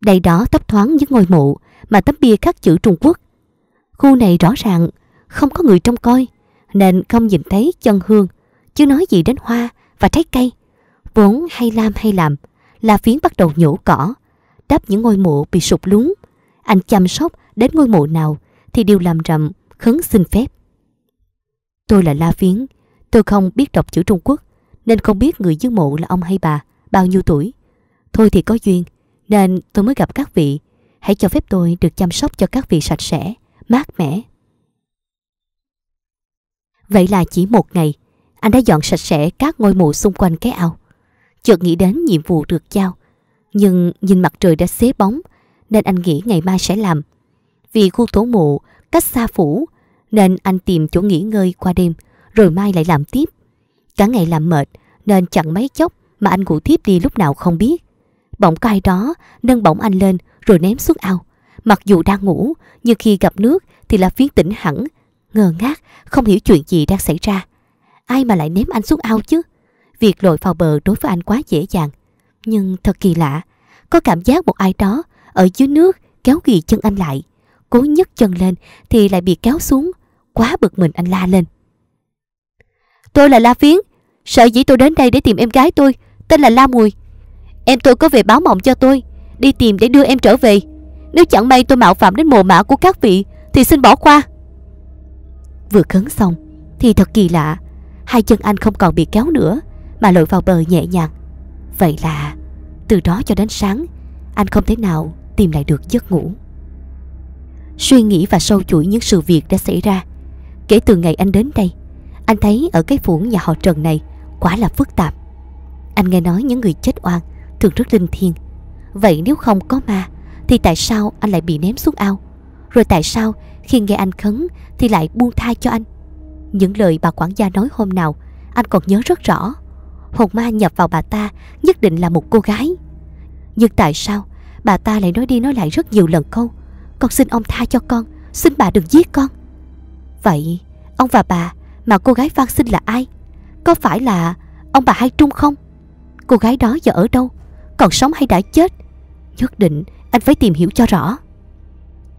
Đây đó thấp thoáng những ngôi mộ mà tấm bia khắc chữ Trung Quốc. Khu này rõ ràng không có người trông coi, nên không nhìn thấy chân hương, chứ nói gì đến hoa và trái cây. Vốn hay lam hay làm là phiến bắt đầu nhổ cỏ, đắp những ngôi mộ bị sụp lún. Anh chăm sóc đến ngôi mộ nào thì đều làm rậm, khấn xin phép. Tôi là La Phiến, tôi không biết đọc chữ Trung Quốc, nên không biết người dưới mộ là ông hay bà, bao nhiêu tuổi. Thôi thì có duyên, nên tôi mới gặp các vị. Hãy cho phép tôi được chăm sóc cho các vị sạch sẽ, mát mẻ. Vậy là chỉ một ngày, anh đã dọn sạch sẽ các ngôi mộ xung quanh cái ao chợt nghĩ đến nhiệm vụ được giao. Nhưng nhìn mặt trời đã xế bóng, nên anh nghĩ ngày mai sẽ làm. Vì khu thổ mộ cách xa phủ, nên anh tìm chỗ nghỉ ngơi qua đêm, rồi mai lại làm tiếp. Cả ngày làm mệt, nên chẳng mấy chốc mà anh ngủ thiếp đi lúc nào không biết. Bỗng cai đó nâng bổng anh lên rồi ném xuống ao. Mặc dù đang ngủ, nhưng khi gặp nước thì là phiến tỉnh hẳn, ngờ ngác, không hiểu chuyện gì đang xảy ra. Ai mà lại ném anh xuống ao chứ? Việc lội vào bờ đối với anh quá dễ dàng. Nhưng thật kỳ lạ, có cảm giác một ai đó ở dưới nước kéo ghi chân anh lại. Cố nhấc chân lên thì lại bị kéo xuống. Quá bực mình anh la lên. Tôi là La Phiến. Sợ dĩ tôi đến đây để tìm em gái tôi, tên là La Mùi. Em tôi có về báo mộng cho tôi, đi tìm để đưa em trở về. Nếu chẳng may tôi mạo phạm đến mồ mã của các vị thì xin bỏ qua. Vừa khấn xong thì thật kỳ lạ, hai chân anh không còn bị kéo nữa mà lội vào bờ nhẹ nhàng. Vậy là từ đó cho đến sáng, anh không thể nào tìm lại được giấc ngủ. Suy nghĩ và sâu chuỗi những sự việc đã xảy ra. Kể từ ngày anh đến đây, anh thấy ở cái phủ nhà họ Trần này quả là phức tạp. Anh nghe nói những người chết oan thường rất linh thiêng. Vậy nếu không có ma thì tại sao anh lại bị ném xuống ao? Rồi tại sao khi nghe anh khấn thì lại buông tha cho anh? Những lời bà quản gia nói hôm nào anh còn nhớ rất rõ hồn ma nhập vào bà ta nhất định là một cô gái. Nhưng tại sao bà ta lại nói đi nói lại rất nhiều lần câu Con xin ông tha cho con, xin bà đừng giết con. Vậy ông và bà mà cô gái van xin là ai? Có phải là ông bà Hai Trung không? Cô gái đó giờ ở đâu? Còn sống hay đã chết? Nhất định anh phải tìm hiểu cho rõ.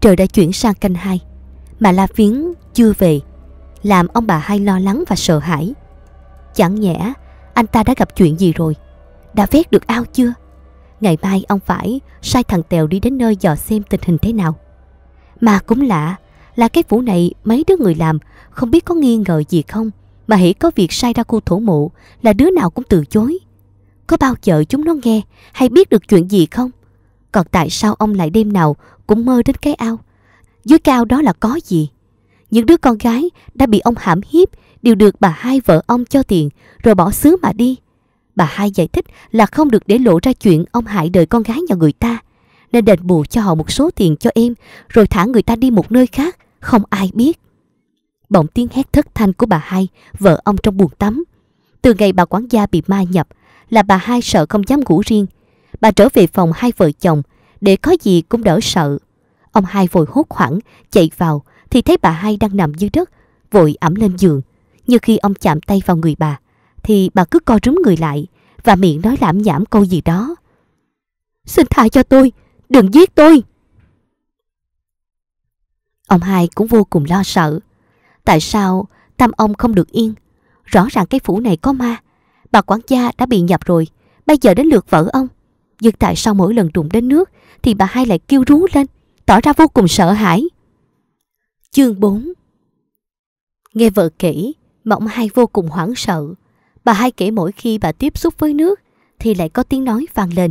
Trời đã chuyển sang canh hai mà La Phiến chưa về, làm ông bà Hai lo lắng và sợ hãi. Chẳng nhẽ anh ta đã gặp chuyện gì rồi? Đã vét được ao chưa? Ngày mai ông phải sai thằng Tèo đi đến nơi dò xem tình hình thế nào. Mà cũng lạ là cái vụ này mấy đứa người làm không biết có nghi ngờ gì không mà hễ có việc sai ra khu thổ mộ là đứa nào cũng từ chối. Có bao giờ chúng nó nghe hay biết được chuyện gì không? Còn tại sao ông lại đêm nào cũng mơ đến cái ao? Dưới cao đó là có gì? Những đứa con gái đã bị ông hãm hiếp đều được bà hai vợ ông cho tiền rồi bỏ xứ mà đi. Bà hai giải thích là không được để lộ ra chuyện ông hại đời con gái nhà người ta nên đền bù cho họ một số tiền cho em rồi thả người ta đi một nơi khác không ai biết. Bỗng tiếng hét thất thanh của bà hai, vợ ông trong buồng tắm. Từ ngày bà quán gia bị ma nhập là bà hai sợ không dám ngủ riêng. Bà trở về phòng hai vợ chồng để có gì cũng đỡ sợ. Ông hai vội hốt hoảng chạy vào thì thấy bà hai đang nằm dưới đất, vội ẩm lên giường. Như khi ông chạm tay vào người bà, thì bà cứ co rúm người lại và miệng nói lảm nhảm câu gì đó. Xin tha cho tôi, đừng giết tôi. Ông hai cũng vô cùng lo sợ. Tại sao tâm ông không được yên? Rõ ràng cái phủ này có ma. Bà quản gia đã bị nhập rồi, bây giờ đến lượt vợ ông. Nhưng tại sao mỗi lần đụng đến nước thì bà hai lại kêu rú lên, tỏ ra vô cùng sợ hãi. Chương 4 Nghe vợ kể, mộng hai vô cùng hoảng sợ. Bà hai kể mỗi khi bà tiếp xúc với nước thì lại có tiếng nói vang lên.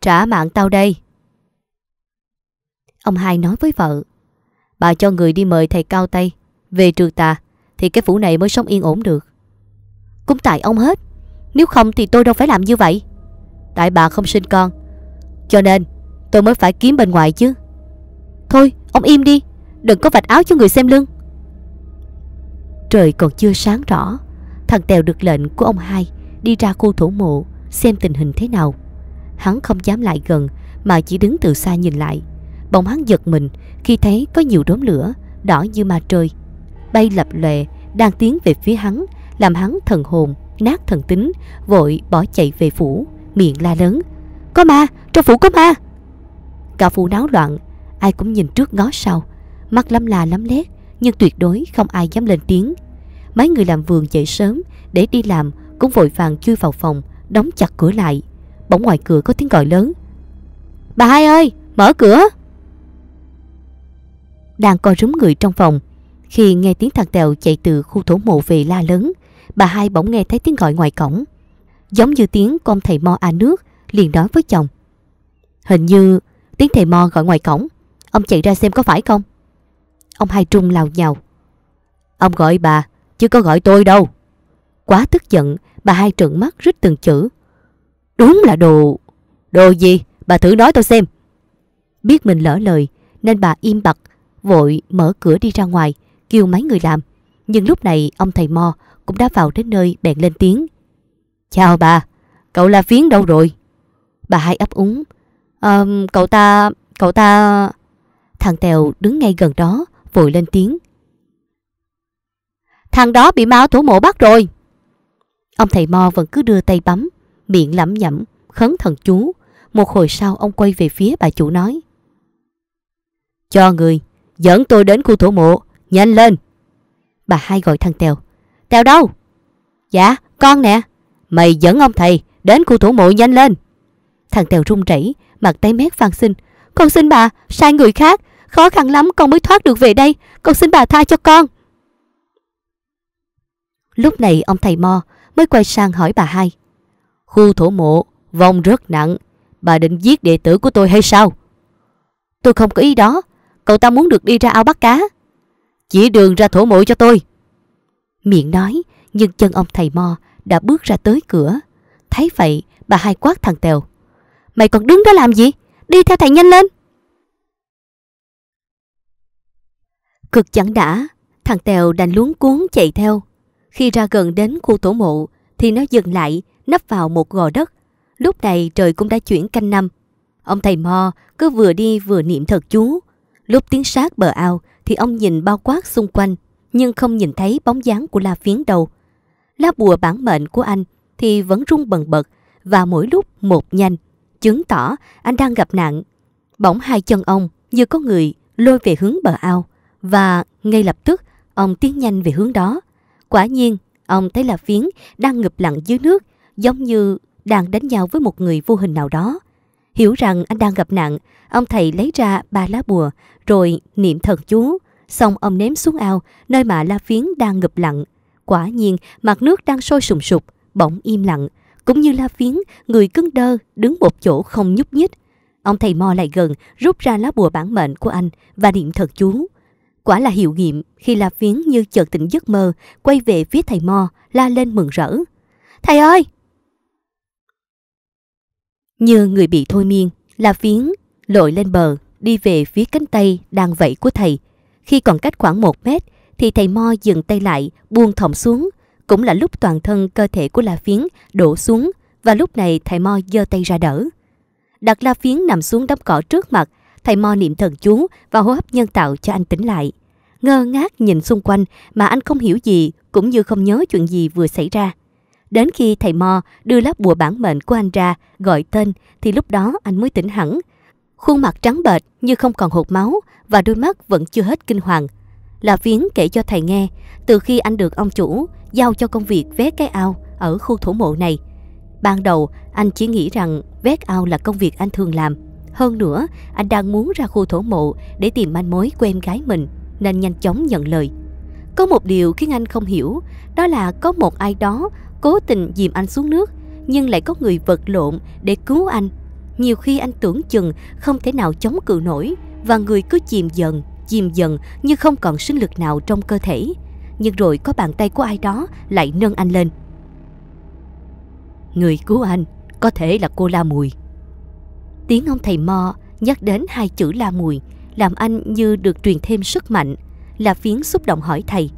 Trả mạng tao đây. Ông hai nói với vợ. Bà cho người đi mời thầy cao tay về trừ tà thì cái phủ này mới sống yên ổn được. Cũng tại ông hết. Nếu không thì tôi đâu phải làm như vậy. Tại bà không sinh con. Cho nên tôi mới phải kiếm bên ngoài chứ. Thôi ông im đi Đừng có vạch áo cho người xem lưng Trời còn chưa sáng rõ Thằng Tèo được lệnh của ông hai Đi ra khu thổ mộ Xem tình hình thế nào Hắn không dám lại gần Mà chỉ đứng từ xa nhìn lại Bỗng hắn giật mình Khi thấy có nhiều đốm lửa Đỏ như ma trời Bay lập lệ Đang tiến về phía hắn Làm hắn thần hồn Nát thần tính Vội bỏ chạy về phủ Miệng la lớn Có ma Trong phủ có ma Cả phủ náo loạn Ai cũng nhìn trước ngó sau Mắt lắm là lắm lét Nhưng tuyệt đối không ai dám lên tiếng Mấy người làm vườn dậy sớm Để đi làm cũng vội vàng chui vào phòng Đóng chặt cửa lại Bỗng ngoài cửa có tiếng gọi lớn Bà hai ơi mở cửa Đang co rúm người trong phòng Khi nghe tiếng thằng Tèo chạy từ khu thổ mộ về la lớn Bà hai bỗng nghe thấy tiếng gọi ngoài cổng Giống như tiếng con thầy Mo à nước Liền nói với chồng Hình như tiếng thầy Mo gọi ngoài cổng Ông chạy ra xem có phải không Ông Hai Trung lao nhào. Ông gọi bà, chứ có gọi tôi đâu. Quá tức giận, bà Hai trợn mắt rít từng chữ. Đúng là đồ... Đồ gì? Bà thử nói tôi xem. Biết mình lỡ lời, nên bà im bặt, vội mở cửa đi ra ngoài, kêu mấy người làm. Nhưng lúc này ông thầy Mo cũng đã vào đến nơi bèn lên tiếng. Chào bà, cậu La Phiến đâu rồi? Bà hai ấp úng. À, cậu ta, cậu ta... Thằng Tèo đứng ngay gần đó, vội lên tiếng. Thằng đó bị mao thủ mộ bắt rồi. Ông thầy Mo vẫn cứ đưa tay bấm, miệng lẩm nhẩm, khấn thần chú. Một hồi sau ông quay về phía bà chủ nói. Cho người, dẫn tôi đến khu thổ mộ, nhanh lên. Bà hai gọi thằng Tèo. Tèo đâu? Dạ, con nè. Mày dẫn ông thầy đến khu thổ mộ nhanh lên. Thằng Tèo run rẩy, mặt tay mét van xin. Con xin bà, sai người khác, Khó khăn lắm con mới thoát được về đây Con xin bà tha cho con Lúc này ông thầy Mo mới quay sang hỏi bà hai Khu thổ mộ Vong rất nặng Bà định giết đệ tử của tôi hay sao Tôi không có ý đó Cậu ta muốn được đi ra ao bắt cá Chỉ đường ra thổ mộ cho tôi Miệng nói Nhưng chân ông thầy Mo đã bước ra tới cửa Thấy vậy bà hai quát thằng Tèo Mày còn đứng đó làm gì Đi theo thầy nhanh lên Cực chẳng đã, thằng Tèo đành luống cuốn chạy theo. Khi ra gần đến khu tổ mộ thì nó dừng lại, nấp vào một gò đất. Lúc này trời cũng đã chuyển canh năm. Ông thầy Mo cứ vừa đi vừa niệm thật chú. Lúc tiếng sát bờ ao thì ông nhìn bao quát xung quanh nhưng không nhìn thấy bóng dáng của La Phiến đâu. Lá bùa bản mệnh của anh thì vẫn rung bần bật và mỗi lúc một nhanh, chứng tỏ anh đang gặp nạn. Bỗng hai chân ông như có người lôi về hướng bờ ao và ngay lập tức ông tiến nhanh về hướng đó. Quả nhiên, ông thấy là phiến đang ngập lặng dưới nước, giống như đang đánh nhau với một người vô hình nào đó. Hiểu rằng anh đang gặp nạn, ông thầy lấy ra ba lá bùa, rồi niệm thần chú. Xong ông ném xuống ao, nơi mà La Phiến đang ngập lặng. Quả nhiên, mặt nước đang sôi sùng sục, bỗng im lặng. Cũng như La Phiến, người cứng đơ, đứng một chỗ không nhúc nhích. Ông thầy mo lại gần, rút ra lá bùa bản mệnh của anh và niệm thần chú. Quả là hiệu nghiệm khi La Phiến như chợt tỉnh giấc mơ, quay về phía thầy Mo, la lên mừng rỡ. Thầy ơi! Như người bị thôi miên, La Phiến lội lên bờ, đi về phía cánh tay đang vẫy của thầy. Khi còn cách khoảng một mét, thì thầy Mo dừng tay lại, buông thòng xuống. Cũng là lúc toàn thân cơ thể của La Phiến đổ xuống và lúc này thầy Mo giơ tay ra đỡ. Đặt La Phiến nằm xuống đám cỏ trước mặt, thầy Mo niệm thần chú và hô hấp nhân tạo cho anh tỉnh lại ngơ ngác nhìn xung quanh mà anh không hiểu gì cũng như không nhớ chuyện gì vừa xảy ra. Đến khi thầy Mo đưa lá bùa bản mệnh của anh ra, gọi tên thì lúc đó anh mới tỉnh hẳn. Khuôn mặt trắng bệch như không còn hột máu và đôi mắt vẫn chưa hết kinh hoàng. Là Phiến kể cho thầy nghe, từ khi anh được ông chủ giao cho công việc vét cái ao ở khu thổ mộ này. Ban đầu, anh chỉ nghĩ rằng vét ao là công việc anh thường làm. Hơn nữa, anh đang muốn ra khu thổ mộ để tìm manh mối của em gái mình nên nhanh chóng nhận lời. Có một điều khiến anh không hiểu, đó là có một ai đó cố tình dìm anh xuống nước, nhưng lại có người vật lộn để cứu anh. Nhiều khi anh tưởng chừng không thể nào chống cự nổi và người cứ chìm dần, chìm dần như không còn sinh lực nào trong cơ thể. Nhưng rồi có bàn tay của ai đó lại nâng anh lên. Người cứu anh có thể là cô La Mùi. Tiếng ông thầy Mo nhắc đến hai chữ La Mùi làm anh như được truyền thêm sức mạnh. là Phiến xúc động hỏi thầy.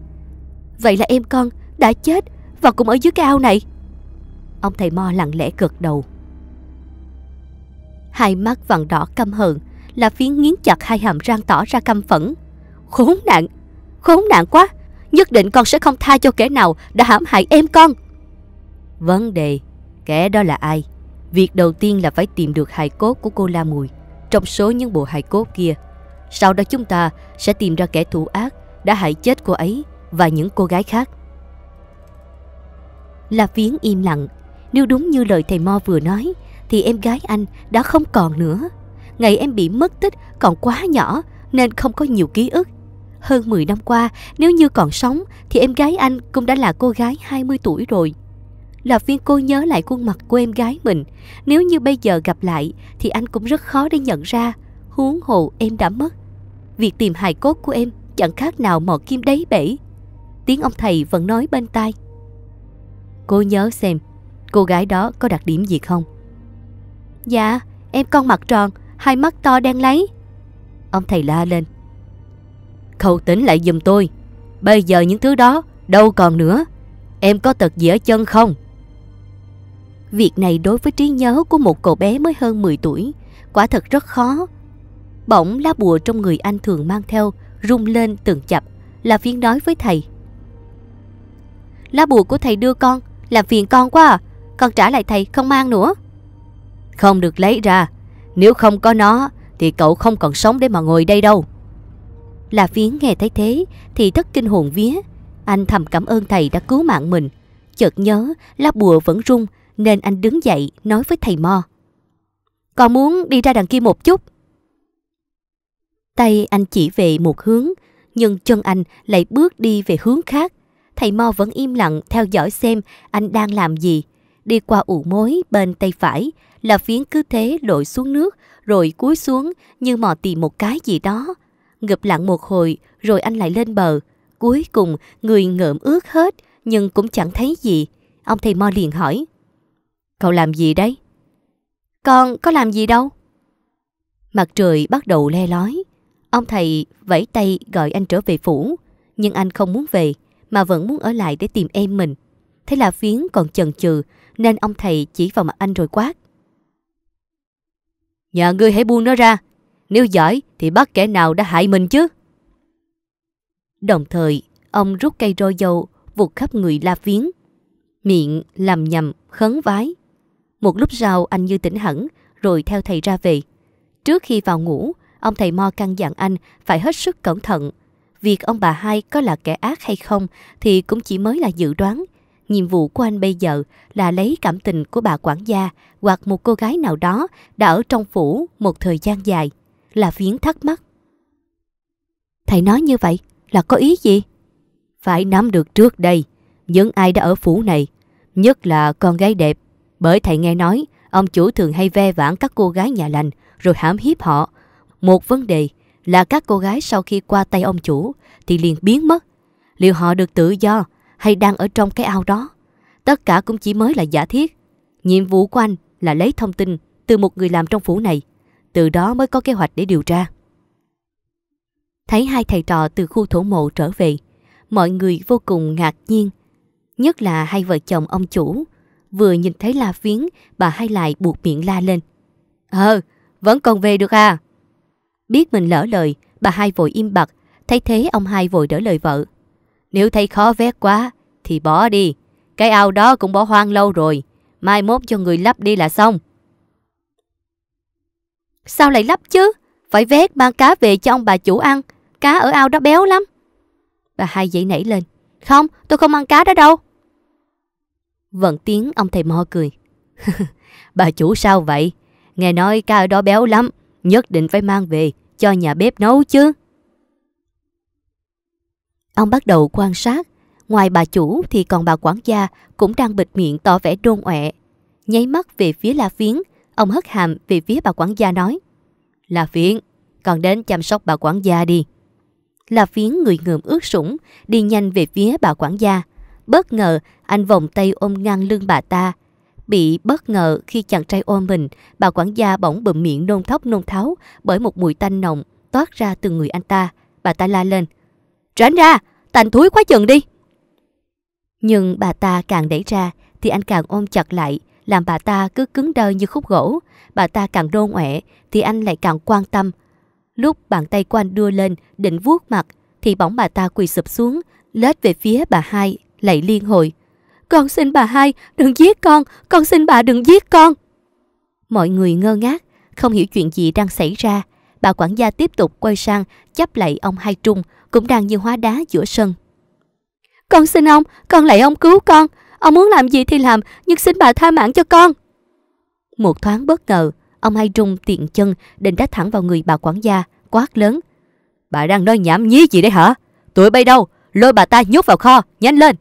Vậy là em con đã chết và cũng ở dưới cái ao này. Ông thầy Mo lặng lẽ gật đầu. Hai mắt vàng đỏ căm hờn, là Phiến nghiến chặt hai hàm răng tỏ ra căm phẫn. Khốn nạn, khốn nạn quá, nhất định con sẽ không tha cho kẻ nào đã hãm hại em con. Vấn đề, kẻ đó là ai? Việc đầu tiên là phải tìm được hài cốt của cô La Mùi. Trong số những bộ hài cốt kia sau đó chúng ta sẽ tìm ra kẻ thủ ác đã hại chết cô ấy và những cô gái khác. La Phiến im lặng. Nếu đúng như lời thầy Mo vừa nói, thì em gái anh đã không còn nữa. Ngày em bị mất tích còn quá nhỏ nên không có nhiều ký ức. Hơn 10 năm qua, nếu như còn sống thì em gái anh cũng đã là cô gái 20 tuổi rồi. Là viên cô nhớ lại khuôn mặt của em gái mình. Nếu như bây giờ gặp lại thì anh cũng rất khó để nhận ra. Huống hồ em đã mất. Việc tìm hài cốt của em chẳng khác nào mò kim đáy bể. Tiếng ông thầy vẫn nói bên tai. Cô nhớ xem, cô gái đó có đặc điểm gì không? Dạ, em con mặt tròn, hai mắt to đang lấy. Ông thầy la lên. Khâu tính lại giùm tôi. Bây giờ những thứ đó đâu còn nữa. Em có tật gì ở chân không? Việc này đối với trí nhớ của một cậu bé mới hơn 10 tuổi, quả thật rất khó Bỗng lá bùa trong người anh thường mang theo rung lên từng chập. Là phiến nói với thầy. Lá bùa của thầy đưa con, làm phiền con quá à. Con trả lại thầy không mang nữa. Không được lấy ra. Nếu không có nó thì cậu không còn sống để mà ngồi đây đâu. Là phiến nghe thấy thế thì thất kinh hồn vía. Anh thầm cảm ơn thầy đã cứu mạng mình. Chợt nhớ lá bùa vẫn rung nên anh đứng dậy nói với thầy Mo. Con muốn đi ra đằng kia một chút. Tay anh chỉ về một hướng, nhưng chân anh lại bước đi về hướng khác. Thầy Mo vẫn im lặng theo dõi xem anh đang làm gì. Đi qua ụ mối bên tay phải là phiến cứ thế lội xuống nước rồi cúi xuống như mò tìm một cái gì đó. Ngập lặng một hồi rồi anh lại lên bờ. Cuối cùng người ngợm ướt hết nhưng cũng chẳng thấy gì. Ông thầy Mo liền hỏi. Cậu làm gì đấy? Con có làm gì đâu. Mặt trời bắt đầu le lói. Ông thầy vẫy tay gọi anh trở về phủ, nhưng anh không muốn về mà vẫn muốn ở lại để tìm em mình. Thế là Phiến còn chần chừ nên ông thầy chỉ vào mặt anh rồi quát. Nhà ngươi hãy buông nó ra, nếu giỏi thì bắt kẻ nào đã hại mình chứ. Đồng thời, ông rút cây roi dâu vụt khắp người La Phiến. Miệng làm nhầm, khấn vái. Một lúc sau anh như tỉnh hẳn rồi theo thầy ra về. Trước khi vào ngủ, Ông thầy Mo căn dặn anh phải hết sức cẩn thận. Việc ông bà hai có là kẻ ác hay không thì cũng chỉ mới là dự đoán. Nhiệm vụ của anh bây giờ là lấy cảm tình của bà quản gia hoặc một cô gái nào đó đã ở trong phủ một thời gian dài. Là viếng thắc mắc. Thầy nói như vậy là có ý gì? Phải nắm được trước đây những ai đã ở phủ này, nhất là con gái đẹp. Bởi thầy nghe nói ông chủ thường hay ve vãn các cô gái nhà lành rồi hãm hiếp họ một vấn đề là các cô gái sau khi qua tay ông chủ thì liền biến mất. Liệu họ được tự do hay đang ở trong cái ao đó? Tất cả cũng chỉ mới là giả thiết. Nhiệm vụ của anh là lấy thông tin từ một người làm trong phủ này. Từ đó mới có kế hoạch để điều tra. Thấy hai thầy trò từ khu thổ mộ trở về, mọi người vô cùng ngạc nhiên. Nhất là hai vợ chồng ông chủ, vừa nhìn thấy La Phiến, bà hai lại buộc miệng la lên. Ờ, vẫn còn về được à? Biết mình lỡ lời, bà hai vội im bặt, thấy thế ông hai vội đỡ lời vợ. Nếu thấy khó vét quá, thì bỏ đi. Cái ao đó cũng bỏ hoang lâu rồi, mai mốt cho người lắp đi là xong. Sao lại lắp chứ? Phải vét mang cá về cho ông bà chủ ăn, cá ở ao đó béo lắm. Bà hai dậy nảy lên. Không, tôi không ăn cá đó đâu. Vận tiếng ông thầy mò cười. cười. [laughs] Bà chủ sao vậy? Nghe nói cá ở đó béo lắm, nhất định phải mang về cho nhà bếp nấu chứ. Ông bắt đầu quan sát, ngoài bà chủ thì còn bà quản gia cũng đang bịt miệng tỏ vẻ đôn ọe. Nháy mắt về phía La Phiến, ông hất hàm về phía bà quản gia nói. La Phiến, còn đến chăm sóc bà quản gia đi. La Phiến người ngườm ướt sũng, đi nhanh về phía bà quản gia. Bất ngờ, anh vòng tay ôm ngang lưng bà ta, Bị bất ngờ khi chàng trai ôm mình, bà quản gia bỗng bụm miệng nôn thóc nôn tháo bởi một mùi tanh nồng toát ra từ người anh ta. Bà ta la lên. Tránh ra! Tành thúi quá chừng đi! Nhưng bà ta càng đẩy ra thì anh càng ôm chặt lại, làm bà ta cứ cứng đơ như khúc gỗ. Bà ta càng đôn ọe thì anh lại càng quan tâm. Lúc bàn tay của anh đưa lên định vuốt mặt thì bỗng bà ta quỳ sụp xuống, lết về phía bà hai, lại liên hồi. Con xin bà hai, đừng giết con, con xin bà đừng giết con. Mọi người ngơ ngác, không hiểu chuyện gì đang xảy ra. Bà quản gia tiếp tục quay sang, chắp lại ông hai trung, cũng đang như hóa đá giữa sân. Con xin ông, con lại ông cứu con. Ông muốn làm gì thì làm, nhưng xin bà tha mạng cho con. Một thoáng bất ngờ, ông hai trung tiện chân định đá thẳng vào người bà quản gia, quát lớn. Bà đang nói nhảm nhí gì đấy hả? Tụi bay đâu? Lôi bà ta nhốt vào kho, nhanh lên!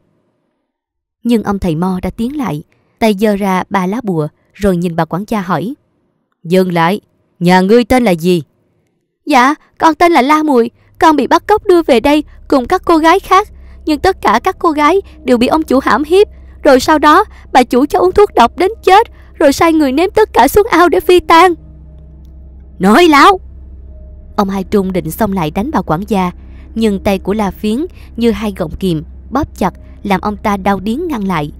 Nhưng ông thầy Mo đã tiến lại, tay giơ ra ba lá bùa rồi nhìn bà quản gia hỏi. Dừng lại, nhà ngươi tên là gì? Dạ, con tên là La Mùi, con bị bắt cóc đưa về đây cùng các cô gái khác. Nhưng tất cả các cô gái đều bị ông chủ hãm hiếp. Rồi sau đó, bà chủ cho uống thuốc độc đến chết, rồi sai người ném tất cả xuống ao để phi tan. Nói láo! Ông Hai Trung định xông lại đánh bà quản gia, nhưng tay của La Phiến như hai gọng kìm bóp chặt làm ông ta đau điếng ngăn lại.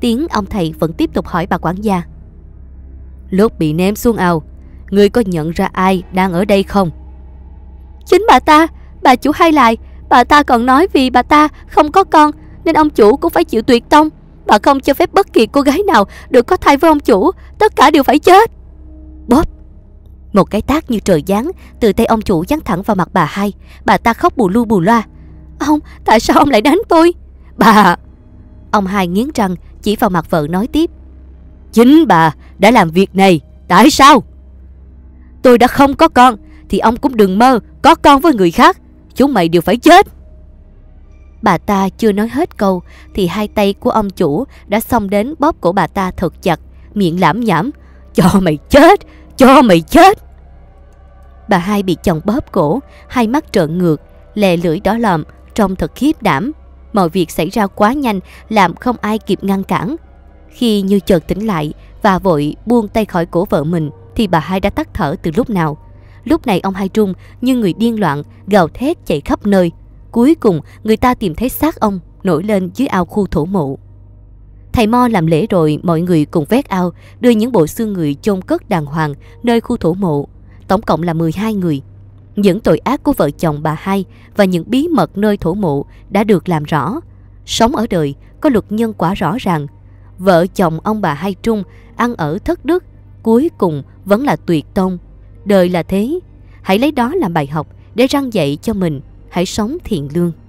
Tiếng ông thầy vẫn tiếp tục hỏi bà quản gia. Lúc bị ném xuống ao, người có nhận ra ai đang ở đây không? Chính bà ta, bà chủ hay lại, bà ta còn nói vì bà ta không có con nên ông chủ cũng phải chịu tuyệt tông. Bà không cho phép bất kỳ cô gái nào được có thai với ông chủ, tất cả đều phải chết. Bóp! Một cái tác như trời giáng từ tay ông chủ giáng thẳng vào mặt bà hai. Bà ta khóc bù lu bù loa. Ông, tại sao ông lại đánh tôi? Bà! Ông hai nghiến răng chỉ vào mặt vợ nói tiếp. Chính bà đã làm việc này, tại sao? Tôi đã không có con, thì ông cũng đừng mơ có con với người khác. Chúng mày đều phải chết. Bà ta chưa nói hết câu thì hai tay của ông chủ đã xông đến bóp cổ bà ta thật chặt, miệng lãm nhảm. Cho mày chết, cho mày chết. Bà hai bị chồng bóp cổ, hai mắt trợn ngược, lè lưỡi đỏ lòm, trông thật khiếp đảm mọi việc xảy ra quá nhanh làm không ai kịp ngăn cản. Khi Như chợt tỉnh lại và vội buông tay khỏi cổ vợ mình thì bà hai đã tắt thở từ lúc nào. Lúc này ông Hai Trung như người điên loạn, gào thét chạy khắp nơi. Cuối cùng người ta tìm thấy xác ông nổi lên dưới ao khu thổ mộ. Thầy Mo làm lễ rồi mọi người cùng vét ao, đưa những bộ xương người chôn cất đàng hoàng nơi khu thổ mộ. Tổng cộng là 12 người những tội ác của vợ chồng bà hai và những bí mật nơi thổ mộ đã được làm rõ. Sống ở đời có luật nhân quả rõ ràng. Vợ chồng ông bà hai Trung ăn ở thất đức, cuối cùng vẫn là tuyệt tông. Đời là thế, hãy lấy đó làm bài học để răng dạy cho mình, hãy sống thiện lương.